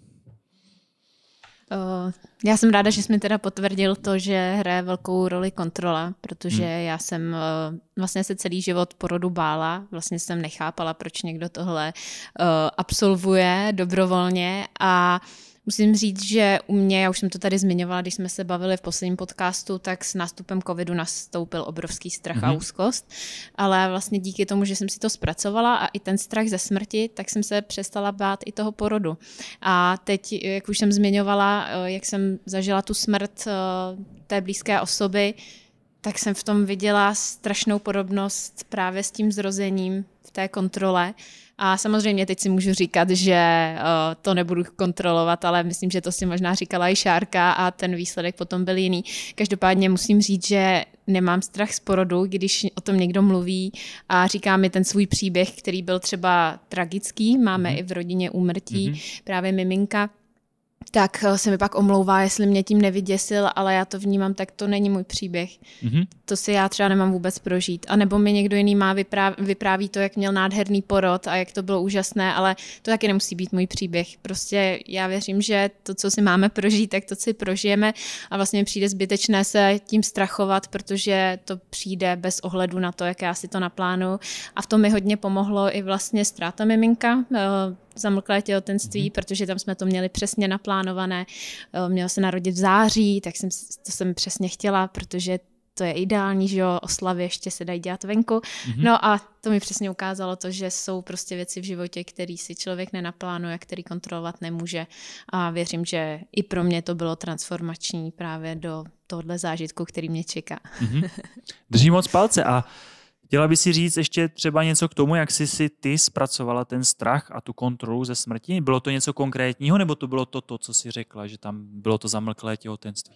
Eh, já jsem ráda, že jsi mi teda potvrdil to, že hraje velkou roli kontrola, protože hmm. já jsem eh, vlastně se celý život porodu bála, vlastně jsem nechápala, proč někdo tohle eh, absolvuje dobrovolně a uh, Musím říct, že u mě, já už jsem to tady zmiňovala, když jsme se bavili v posledním podcastu, tak s nástupem covidu nastoupil obrovský strach mm-hmm. a mhm. úzkost, ale vlastně díky tomu, že jsem si to zpracovala a i ten strach ze smrti, tak jsem se přestala bát i toho porodu. A teď, jak už jsem zmiňovala, eh, jak jsem zažila tu smrt eh, té blízké osoby, tak jsem v tom viděla strašnou podobnost právě s tím zrozením v té kontrole a samozřejmě teď si můžu říkat, že eh, to nebudu kontrolovat, ale myslím, že to si možná říkala i Šárka a ten výsledek potom byl jiný. Každopádně musím říct, že nemám strach z porodu, když o tom někdo mluví a říká mi ten svůj příběh, který byl třeba tragický. Máme mm-hmm. i v rodině úmrtí mm-hmm. právě miminka tak eh, se mi pak omlouvá, jestli mě tím nevyděsil, ale já to vnímám, tak to není můj příběh. Mm-hmm. To si já třeba nemám vůbec prožít. A nebo mi někdo jiný má vypráv, vypráví to, jak měl nádherný porod a jak to bylo úžasné, ale to taky nemusí být můj příběh. Prostě já věřím, že to, co si máme prožít, tak to si prožijeme a vlastně mi přijde zbytečné se tím strachovat, protože to přijde bez ohledu na to, jak já si to naplánu. A v tom mi hodně pomohlo i vlastně ztráta miminka, eh, zamlklé těhotenství, mm-hmm. protože tam jsme to měli přesně naplánované. Eh, mělo se narodit v září, tak jsem, to jsem přesně chtěla, protože to je ideální, že jo, oslavy ještě se dají dělat venku. Mm-hmm. No a to mi přesně ukázalo to, že jsou prostě věci v životě, které si člověk nenaplánuje, který kontrolovat nemůže. A věřím, že i pro mě to bylo transformační právě do tohle zážitku, který mě čeká. Mm-hmm. Držím moc palce a Chtěla by si říct ještě třeba něco k tomu, jak jsi si ty zpracovala ten strach a tu kontrolu ze smrti? Bylo to něco konkrétního, nebo to bylo to, to co jsi řekla, že tam bylo to zamlklé těhotenství?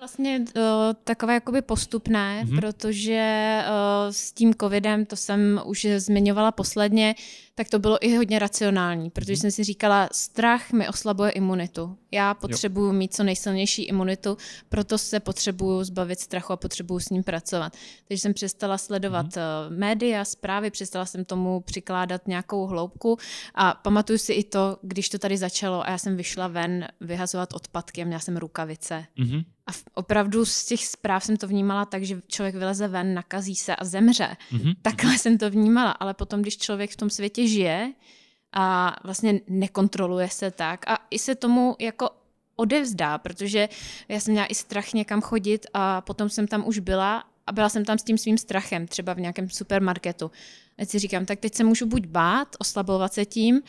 Vlastně uh, takové jakoby postupné, mm-hmm. protože uh, s tím covidem, to jsem už zmiňovala posledně, tak to bylo i hodně racionální, protože mm-hmm. jsem si říkala, strach mi oslabuje imunitu. Já potřebuji jo. mít co nejsilnější imunitu, proto se potřebuju zbavit strachu a potřebuju s ním pracovat. Takže jsem přestala sledovat mm-hmm. média, zprávy, přestala jsem tomu přikládat nějakou hloubku a pamatuju si i to, když to tady začalo a já jsem vyšla ven vyhazovat odpadky a měla jsem rukavice. Mm-hmm. A opravdu z těch zpráv jsem to vnímala tak, že člověk vyleze ven, nakazí se a zemře. Mm-hmm. Takhle mhm. jsem to vnímala, ale potom, když člověk v tom světě žije a vlastně nekontroluje se tak a i se tomu jako odevzdá, protože já jsem měla i strach někam chodit a potom jsem tam už byla a byla jsem tam s tím svým strachem, třeba v nějakém supermarketu. Teď si říkám, tak teď se můžu buď bát, oslabovat se tím,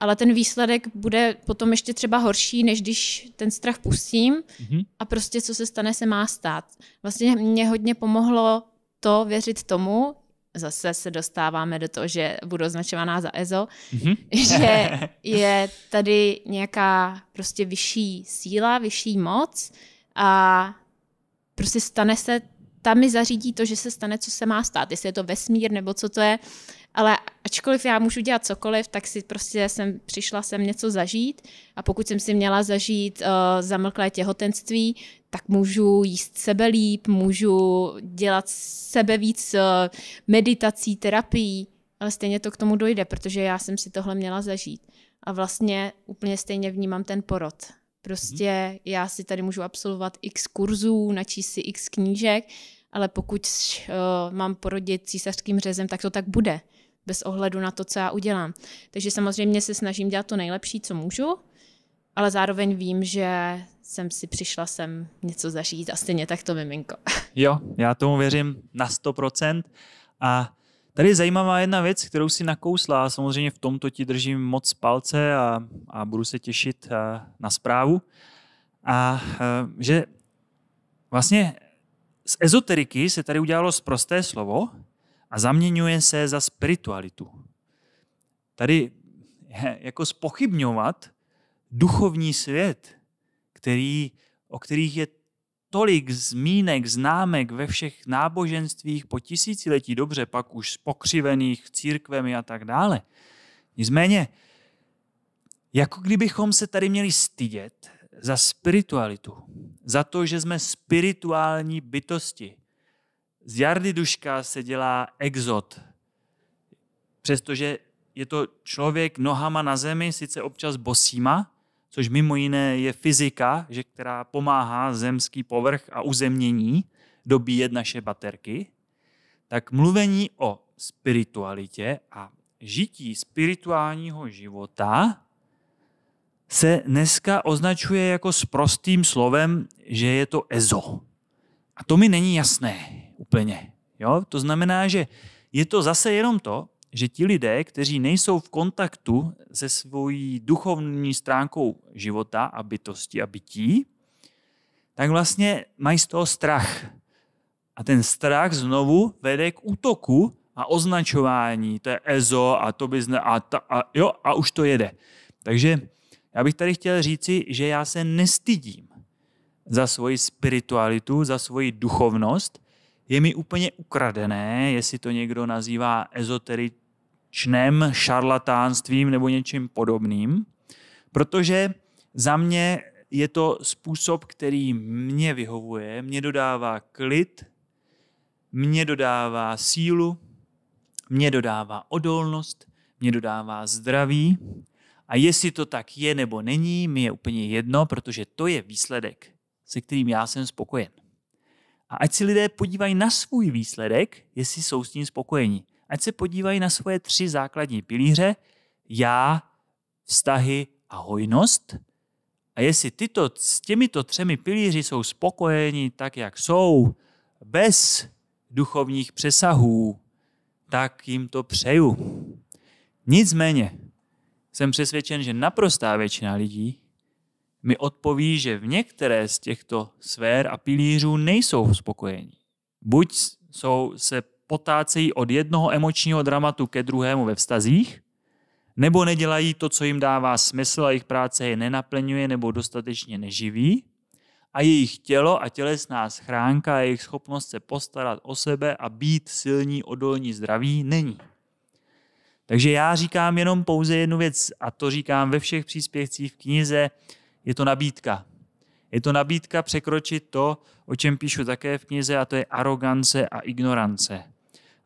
ale ten výsledek bude potom ještě třeba horší, než když ten strach pustím mm-hmm. a prostě co se stane, se má stát. Vlastně mě hodně pomohlo to věřit tomu, zase se dostáváme do toho, že budu označovaná za EZO, mm-hmm. že je tady nějaká prostě vyšší síla, vyšší moc a prostě stane se ta mi zařídí to, že se stane, co se má stát, jestli je to vesmír nebo co to je, ale ačkoliv já můžu dělat cokoliv, tak si prostě jsem přišla sem něco zažít a pokud jsem si měla zažít uh, zamlklé těhotenství, tak můžu jíst sebe líp, můžu dělat sebe víc uh, meditací, terapií, ale stejně to k tomu dojde, protože já jsem si tohle měla zažít. A vlastně úplně stejně vnímám ten porod. Prostě já si tady můžu absolvovat x kurzů, načíst si x knížek, ale pokud uh, mám porodit císařským řezem, tak to tak bude, bez ohledu na to, co já udělám. Takže samozřejmě se snažím dělat to nejlepší, co můžu, ale zároveň vím, že jsem si přišla sem něco zažít a stejně tak to miminko. Jo, já tomu věřím na 100% a Tady je zajímavá jedna věc, kterou si nakousla a samozřejmě v tomto ti držím moc palce a, a budu se těšit eh, na zprávu. A eh, že vlastně z ezoteriky se tady udělalo zprosté slovo a zaměňuje se za spiritualitu. Tady eh, jako spochybňovat duchovní svět, který, o kterých je tolik zmínek, známek ve všech náboženstvích po tisíciletí, dobře, pak už pokřivených církvemi a tak dále. Nicméně, jako kdybychom se tady měli stydět za spiritualitu, za to, že jsme spirituální bytosti. Z Jardy Duška se dělá exot, přestože je to člověk nohama na zemi, sice občas bosíma, což mimo jiné je fyzika, že, která pomáhá zemský povrch a uzemnění dobíjet naše baterky, tak mluvení o spiritualitě a žití spirituálního života se dneska označuje jako s prostým slovem, že je to ezo. A to mi není jasné úplně. Jo? To znamená, že je to zase jenom to, že ti lidé, kteří nejsou v kontaktu se svojí duchovní stránkou života a bytosti a bytí, tak vlastně mají z toho strach. A ten strach znovu vede k útoku a označování. To je EZO a to by zna, a, ta, a, jo, a už to jede. Takže já bych tady chtěl říci, že já se nestydím za svoji spiritualitu, za svoji duchovnost, je mi úplně ukradené, jestli to někdo nazývá ezoteričnem, šarlatánstvím nebo něčím podobným, protože za mě je to způsob, který mě vyhovuje, mě dodává klid, mě dodává sílu, mě dodává odolnost, mě dodává zdraví. A jestli to tak je nebo není, mi je úplně jedno, protože to je výsledek, se kterým já jsem spokojen. A ať si lidé podívají na svůj výsledek, jestli jsou s tím spokojeni. Ať se podívají na svoje tři základní pilíře, já, vztahy a hojnost. A jestli tyto, s těmito třemi pilíři jsou spokojeni tak, jak jsou, bez duchovních přesahů, tak jim to přeju. Nicméně jsem přesvědčen, že naprostá většina lidí mi odpoví, že v některé z těchto sfér a pilířů nejsou spokojení. Buď jsou, se potácejí od jednoho emočního dramatu ke druhému ve vztazích, nebo nedělají to, co jim dává smysl a jejich práce je nenaplňuje nebo dostatečně neživí a jejich tělo a tělesná schránka a jejich schopnost se postarat o sebe a být silní, odolní, zdraví není. Takže já říkám jenom pouze jednu věc a to říkám ve všech příspěvcích v knize, je to nabídka. Je to nabídka překročit to, o čem píšu také v knize, a to je arogance a ignorance.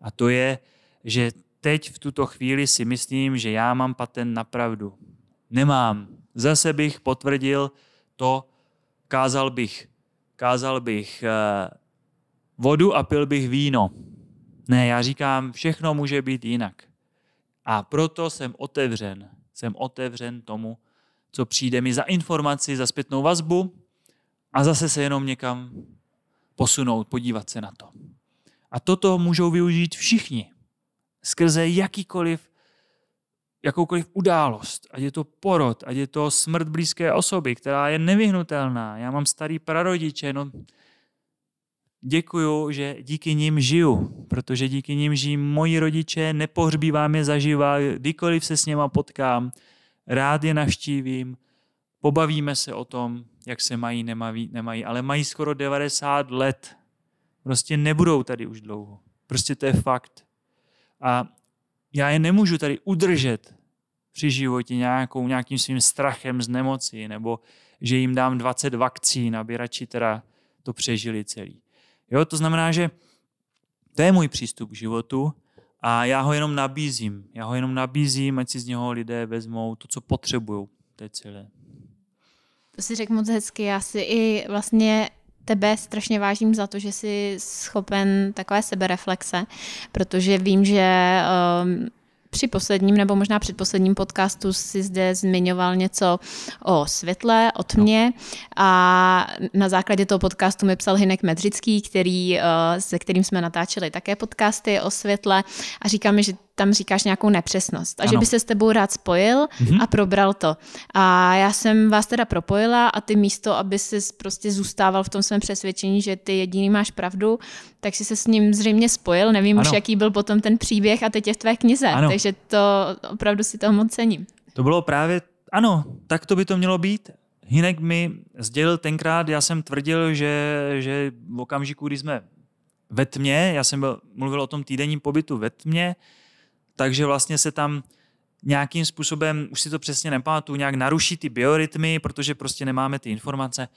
A to je, že teď v tuto chvíli si myslím, že já mám patent na pravdu. Nemám. Zase bych potvrdil to, kázal bych, kázal bych eh, vodu a pil bych víno. Ne, já říkám, všechno může být jinak. A proto jsem otevřen, jsem otevřen tomu, co přijde mi za informaci, za zpětnou vazbu a zase se jenom někam posunout, podívat se na to. A toto můžou využít všichni skrze jakýkoliv, jakoukoliv událost. Ať je to porod, ať je to smrt blízké osoby, která je nevyhnutelná. Já mám starý prarodiče, no děkuju, že díky nim žiju, protože díky nim žijí moji rodiče, nepohřbívám je zaživa, kdykoliv se s něma potkám, rád je navštívím, pobavíme se o tom, jak se mají, nemají, nemají, ale mají skoro 90 let. Prostě nebudou tady už dlouho. Prostě to je fakt. A já je nemůžu tady udržet při životě nějakou, nějakým svým strachem z nemoci, nebo že jim dám 20 vakcín, aby radši teda to přežili celý. Jo, to znamená, že to je můj přístup k životu a já ho jenom nabízím. Já ho jenom nabízím, ať si z něho lidé vezmou to, co potřebují. To je celé. To si řekl moc hezky. Já si i vlastně tebe strašně vážím za to, že jsi schopen takové sebereflexe, protože vím, že um, při posledním nebo možná předposledním podcastu si zde zmiňoval něco o světle, o tmě a na základě toho podcastu mi psal Hinek Medřický, který, eh, se kterým jsme natáčeli také podcasty o světle a říká mi, že tam říkáš nějakou nepřesnost a ano. že by se s tebou rád spojil mm-hmm. a probral to. A já jsem vás teda propojila a ty místo, aby se prostě zůstával v tom svém přesvědčení, že ty jediný máš pravdu, tak si se s ním zřejmě spojil. Nevím ano. už, jaký byl potom ten příběh a teď je v tvé knize. Ano. Takže to opravdu si toho moc cením. To bylo právě, ano, tak to by to mělo být. Hinek mi sdělil tenkrát, já jsem tvrdil, že, že v okamžiku, kdy jsme ve tmě, já jsem byl, mluvil o tom týdenním pobytu ve tmě, takže vlastně se tam nějakým způsobem, už si to přesně nepamatuju, nějak naruší ty biorytmy, protože prostě nemáme ty informace.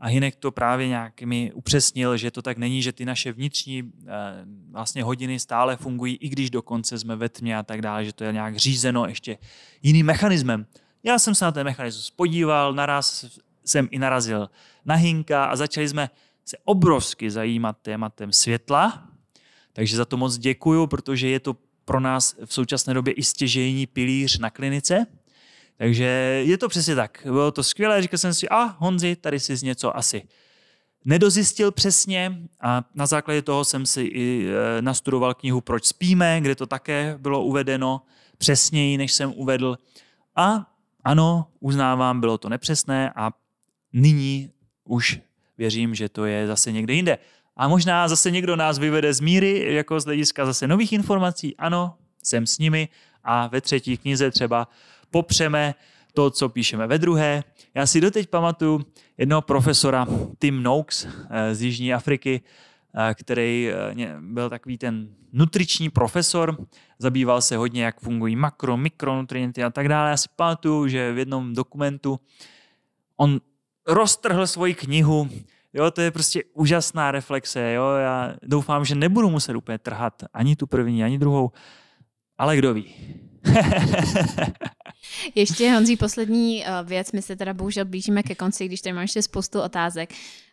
A Hinek to právě nějak mi upřesnil, že to tak není, že ty naše vnitřní eh, vlastně hodiny stále fungují, i když dokonce jsme ve tmě a tak dále, že to je nějak řízeno ještě jiným mechanismem. Já jsem se na ten mechanismus podíval, naraz jsem i narazil na Hinka a začali jsme se obrovsky zajímat tématem světla, takže za to moc děkuju, protože je to pro nás v současné době i stěžejní pilíř na klinice. Takže je to přesně tak. Bylo to skvělé, říkal jsem si, a Honzi, tady jsi něco asi nedozjistil přesně a na základě toho jsem si i e, nastudoval knihu Proč spíme, kde to také bylo uvedeno přesněji, než jsem uvedl. A ano, uznávám, bylo to nepřesné a nyní už věřím, že to je zase někde jinde. A možná zase někdo nás vyvede z míry, jako z hlediska zase nových informací. Ano, jsem s nimi. A ve třetí knize třeba popřeme to, co píšeme ve druhé. Já si doteď pamatuju jednoho profesora, Tim Noakes eh, z Jižní Afriky, eh, který eh, byl takový ten nutriční profesor, zabýval se hodně, jak fungují makro, mikronutrienty a tak dále. Já si pamatuju, že v jednom dokumentu on roztrhl svoji knihu Jo, to je prostě úžasná reflexe. Jo? Já doufám, že nebudu muset úplně trhat ani tu první, ani druhou, ale kdo ví. ještě Honzí, poslední eh, věc. My se teda bohužel blížíme ke konci, když tady mám ještě spoustu otázek.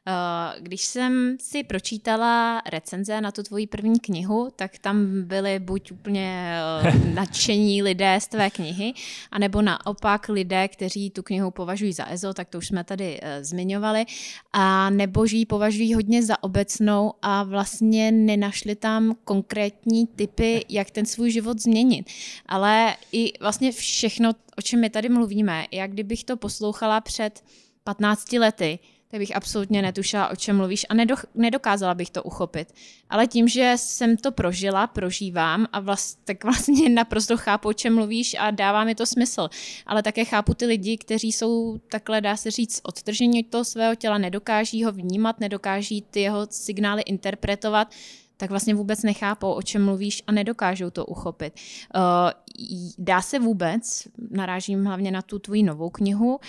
Eh, když jsem si pročítala recenze na tu tvoji první knihu, tak tam byly buď úplně eh, nadšení lidé z tvé knihy, anebo naopak lidé, kteří tu knihu považují za EZO, tak to už jsme tady eh, zmiňovali, a nebo že ji považují hodně za obecnou a vlastně nenašli tam konkrétní typy, jak ten svůj život změnit. Ale i vlastně všechno, o čem my tady mluvíme, jak kdybych to poslouchala před 15 lety, tak bych absolutně netušila, o čem mluvíš a nedoch- nedokázala bych to uchopit. Ale tím, že jsem to prožila, prožívám a vlast- tak vlastně naprosto chápu, o čem mluvíš a dává mi to smysl. Ale také chápu ty lidi, kteří jsou takhle, dá se říct, odtržení od toho svého těla, nedokáží ho vnímat, nedokáží ty jeho signály interpretovat, tak vlastně vůbec nechápou, o čem mluvíš a nedokážou to uchopit. Eh, dá se vůbec, narážím hlavně na tu tvoji novou knihu,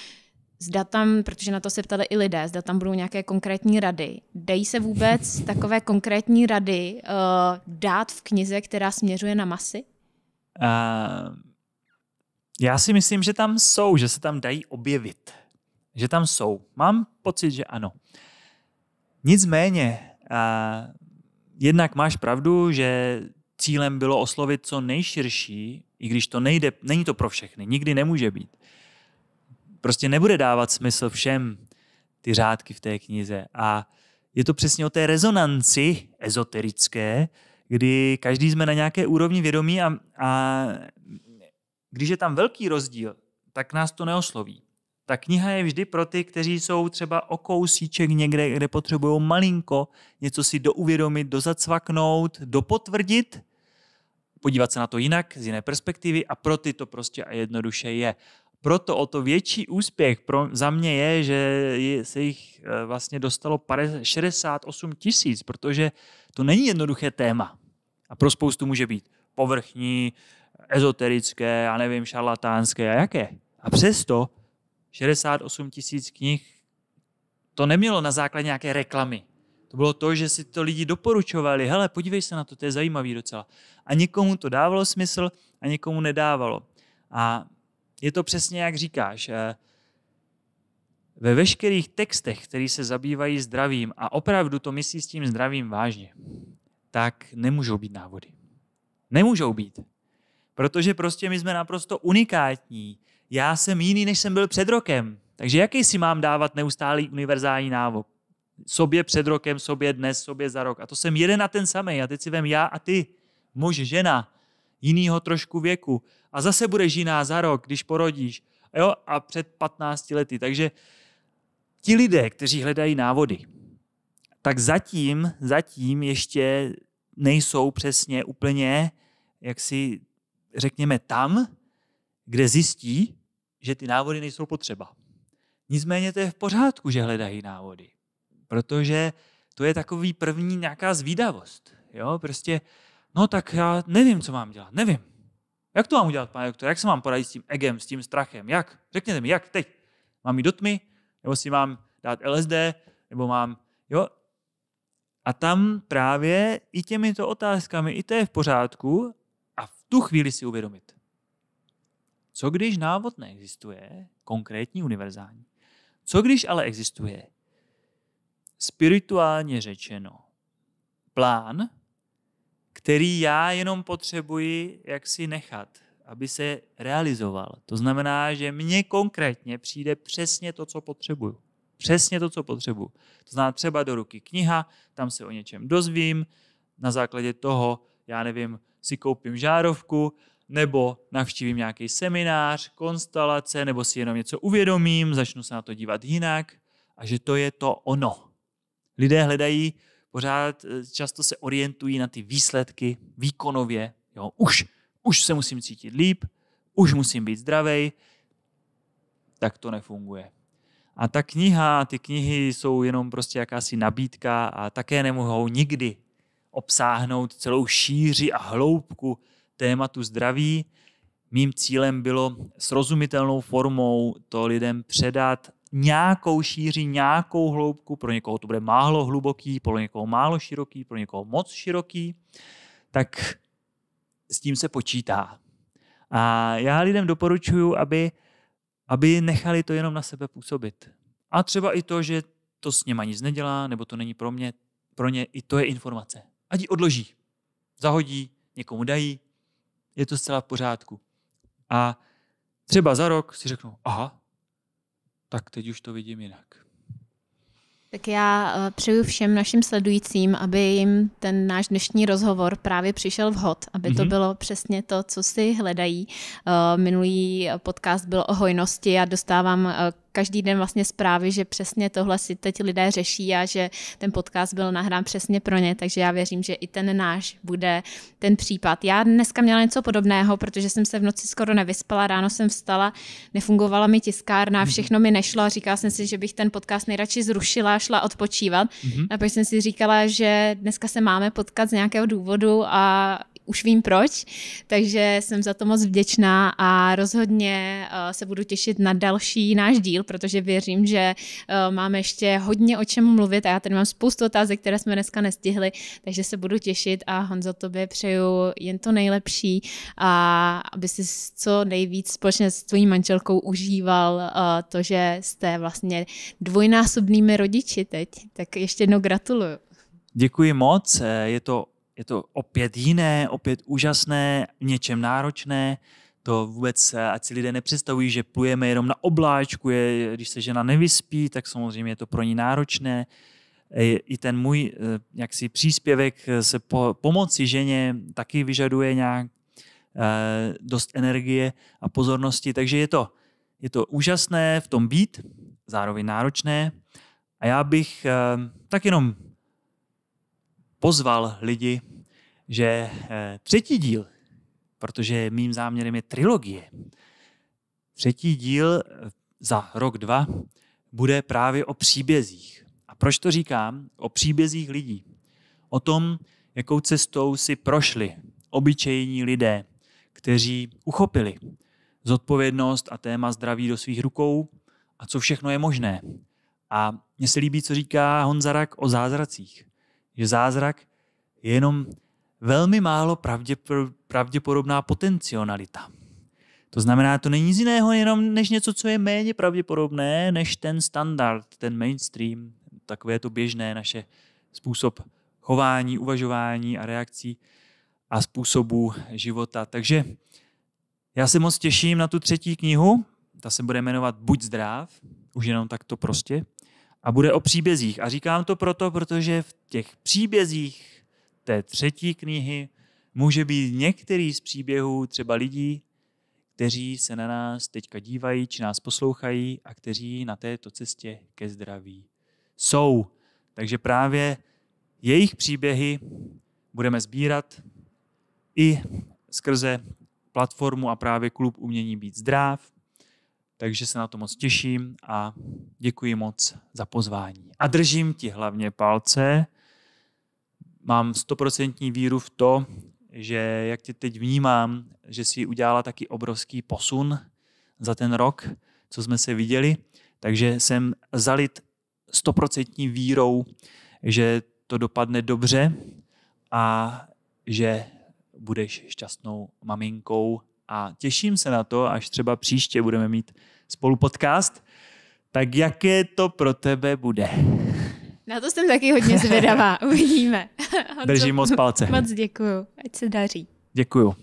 Zda tam, protože na to se ptali i lidé, zda tam budou nějaké konkrétní rady. Dejí se vůbec takové konkrétní rady uh, dát v knize, která směřuje na masy? Uh, já si myslím, že tam jsou, že se tam dají objevit. Že tam jsou. Mám pocit, že ano. Nicméně, uh, jednak máš pravdu, že cílem bylo oslovit co nejširší, i když to nejde, není to pro všechny, nikdy nemůže být prostě nebude dávat smysl všem ty řádky v té knize. A je to přesně o té rezonanci ezoterické, kdy každý jsme na nějaké úrovni vědomí a, a když je tam velký rozdíl, tak nás to neosloví. Ta kniha je vždy pro ty, kteří jsou třeba o kousíček někde, kde potřebují malinko něco si douvědomit, dozacvaknout, dopotvrdit, podívat se na to jinak, z jiné perspektivy a pro ty to prostě a jednoduše je. Proto o to větší úspěch pro, za mě je, že se jich eh, vlastně dostalo 68 tisíc, protože to není jednoduché téma. A pro spoustu může být povrchní, ezoterické, já nevím, šarlatánské a jaké. A přesto 68 tisíc knih to nemělo na základě nějaké reklamy. To bylo to, že si to lidi doporučovali, hele, podívej se na to, to je zajímavý docela. A někomu to dávalo smysl a někomu nedávalo. A je to přesně, jak říkáš. Eh, ve veškerých textech, které se zabývají zdravím a opravdu to myslí s tím zdravím vážně, tak nemůžou být návody. Nemůžou být. Protože prostě my jsme naprosto unikátní. Já jsem jiný, než jsem byl před rokem. Takže jaký si mám dávat neustálý univerzální návod? Sobě před rokem, sobě dnes, sobě za rok. A to jsem jeden a ten samý. A teď si vem já a ty, muž, žena, jinýho trošku věku a zase budeš jiná za rok, když porodíš. Jo? A před 15 lety. Takže ti lidé, kteří hledají návody, tak zatím, zatím ještě nejsou přesně úplně, jak si řekněme, tam, kde zjistí, že ty návody nejsou potřeba. Nicméně to je v pořádku, že hledají návody, protože to je takový první nějaká zvídavost. Jo? Prostě, no tak já nevím, co mám dělat, nevím. Jak to mám udělat, pane doktore? Jak se mám poradit s tím egem, s tím strachem? Jak? Řekněte mi, jak teď? Mám jít do tmy? Nebo si mám dát LSD? Nebo mám... Jo? A tam právě i těmito otázkami, i to je v pořádku a v tu chvíli si uvědomit. Co když návod neexistuje, konkrétní, univerzální? Co když ale existuje? Spirituálně řečeno, plán, který já jenom potřebuji jak si nechat, aby se realizoval. To znamená, že mně konkrétně přijde přesně to, co potřebuju. Přesně to, co potřebuju. To znamená třeba do ruky kniha, tam se o něčem dozvím, na základě toho, já nevím, si koupím žárovku, nebo navštívím nějaký seminář, konstelace, nebo si jenom něco uvědomím, začnu se na to dívat jinak a že to je to ono. Lidé hledají pořád eh, často se orientují na ty výsledky výkonově. Jo, už, už se musím cítit líp, už musím být zdravý, tak to nefunguje. A ta kniha, ty knihy jsou jenom prostě jakási nabídka a také nemohou nikdy obsáhnout celou šíři a hloubku tématu zdraví. Mým cílem bylo srozumitelnou formou to lidem předat nějakou šíři, nějakou hloubku, pro někoho to bude málo hluboký, pro někoho málo široký, pro někoho moc široký, tak s tím se počítá. A já lidem doporučuji, aby, aby nechali to jenom na sebe působit. A třeba i to, že to s něma nic nedělá, nebo to není pro mě, pro ně, i to je informace. Ať ji odloží, zahodí, někomu dají, je to zcela v pořádku. A třeba za rok si řeknou, aha, tak teď už to vidím jinak. Tak já eh, přeju všem našim sledujícím, aby jim ten náš dnešní rozhovor právě přišel vhod, aby to mm-hmm. bylo přesně to, co si hledají. Eh, minulý podcast byl o hojnosti, já dostávám eh, každý den vlastně zprávy, že přesně tohle si teď lidé řeší a že ten podcast byl nahrán přesně pro ně, takže já věřím, že i ten náš bude ten případ. Já dneska měla něco podobného, protože jsem se v noci skoro nevyspala, ráno jsem vstala, nefungovala mi tiskárna, mhm. všechno mi nešlo a říkala jsem si, že bych ten podcast nejradši zrušila a šla odpočívat. Mm-hmm. A pak jsem si říkala, že dneska se máme potkat z nějakého důvodu a už vím proč, takže jsem za to moc vděčná a rozhodně eh, se budu těšit na další náš díl, protože věřím, že eh, máme ještě hodně o čem mluvit a já tady mám spoustu otázek, které jsme dneska nestihli, takže se budu těšit a Honzo, tobě přeju jen to nejlepší a aby si co nejvíc společně s tvojí manželkou užíval eh, to, že jste vlastně dvojnásobnými rodiči teď. Tak ještě jednou gratuluju. Děkuji moc, je to je to opět jiné, opět úžasné, něčem náročné. To vůbec, ať si lidé nepředstavují, že plujeme jenom na obláčku, je, když se žena nevyspí, tak samozřejmě je to pro ní náročné. I ten můj eh, jaksi příspěvek eh, se po, pomoci ženě taky vyžaduje nějak eh, dost energie a pozornosti, takže je to, je to úžasné v tom být, zároveň náročné. A já bych tak jenom pozval lidi, že eh, třetí díl, protože mým záměrem je trilogie, třetí díl eh, za rok, dva bude právě o příbězích. A proč to říkám? O příbězích lidí. O tom, jakou cestou si prošli obyčejní lidé, kteří uchopili zodpovědnost a téma zdraví do svých rukou a co všechno je možné. A mně se líbí, co říká Honzarak o zázracích že zázrak je jenom velmi málo pravděpodobná potencionalita. To znamená, to není nic jiného, jenom než něco, co je méně pravděpodobné než ten standard, ten mainstream, takové to běžné naše způsob chování, uvažování a reakcí a způsobů života. Takže já se moc těším na tu třetí knihu, ta se bude jmenovat Buď zdrav, už jenom tak to prostě a bude o příbězích. A říkám to proto, protože v těch příbězích té třetí knihy může být některý z příběhů třeba lidí, kteří se na nás teďka dívají, či nás poslouchají a kteří na této cestě ke zdraví jsou. Takže právě jejich příběhy budeme sbírat i skrze platformu a právě klub Umění být zdrav, takže se na to moc těším a děkuji moc za pozvání. A držím ti hlavně palce. Mám stoprocentní víru v to, že jak tě teď vnímám, že si udělala taky obrovský posun za ten rok, co jsme se viděli. Takže jsem zalit stoprocentní vírou, že to dopadne dobře a že budeš šťastnou maminkou a těším se na to, až třeba příště budeme mít spolu podcast, tak jaké to pro tebe bude? Na to jsem taky hodně zvědavá, uvidíme. Držím moc palce. Moc děkuju, ať se daří. Děkuju.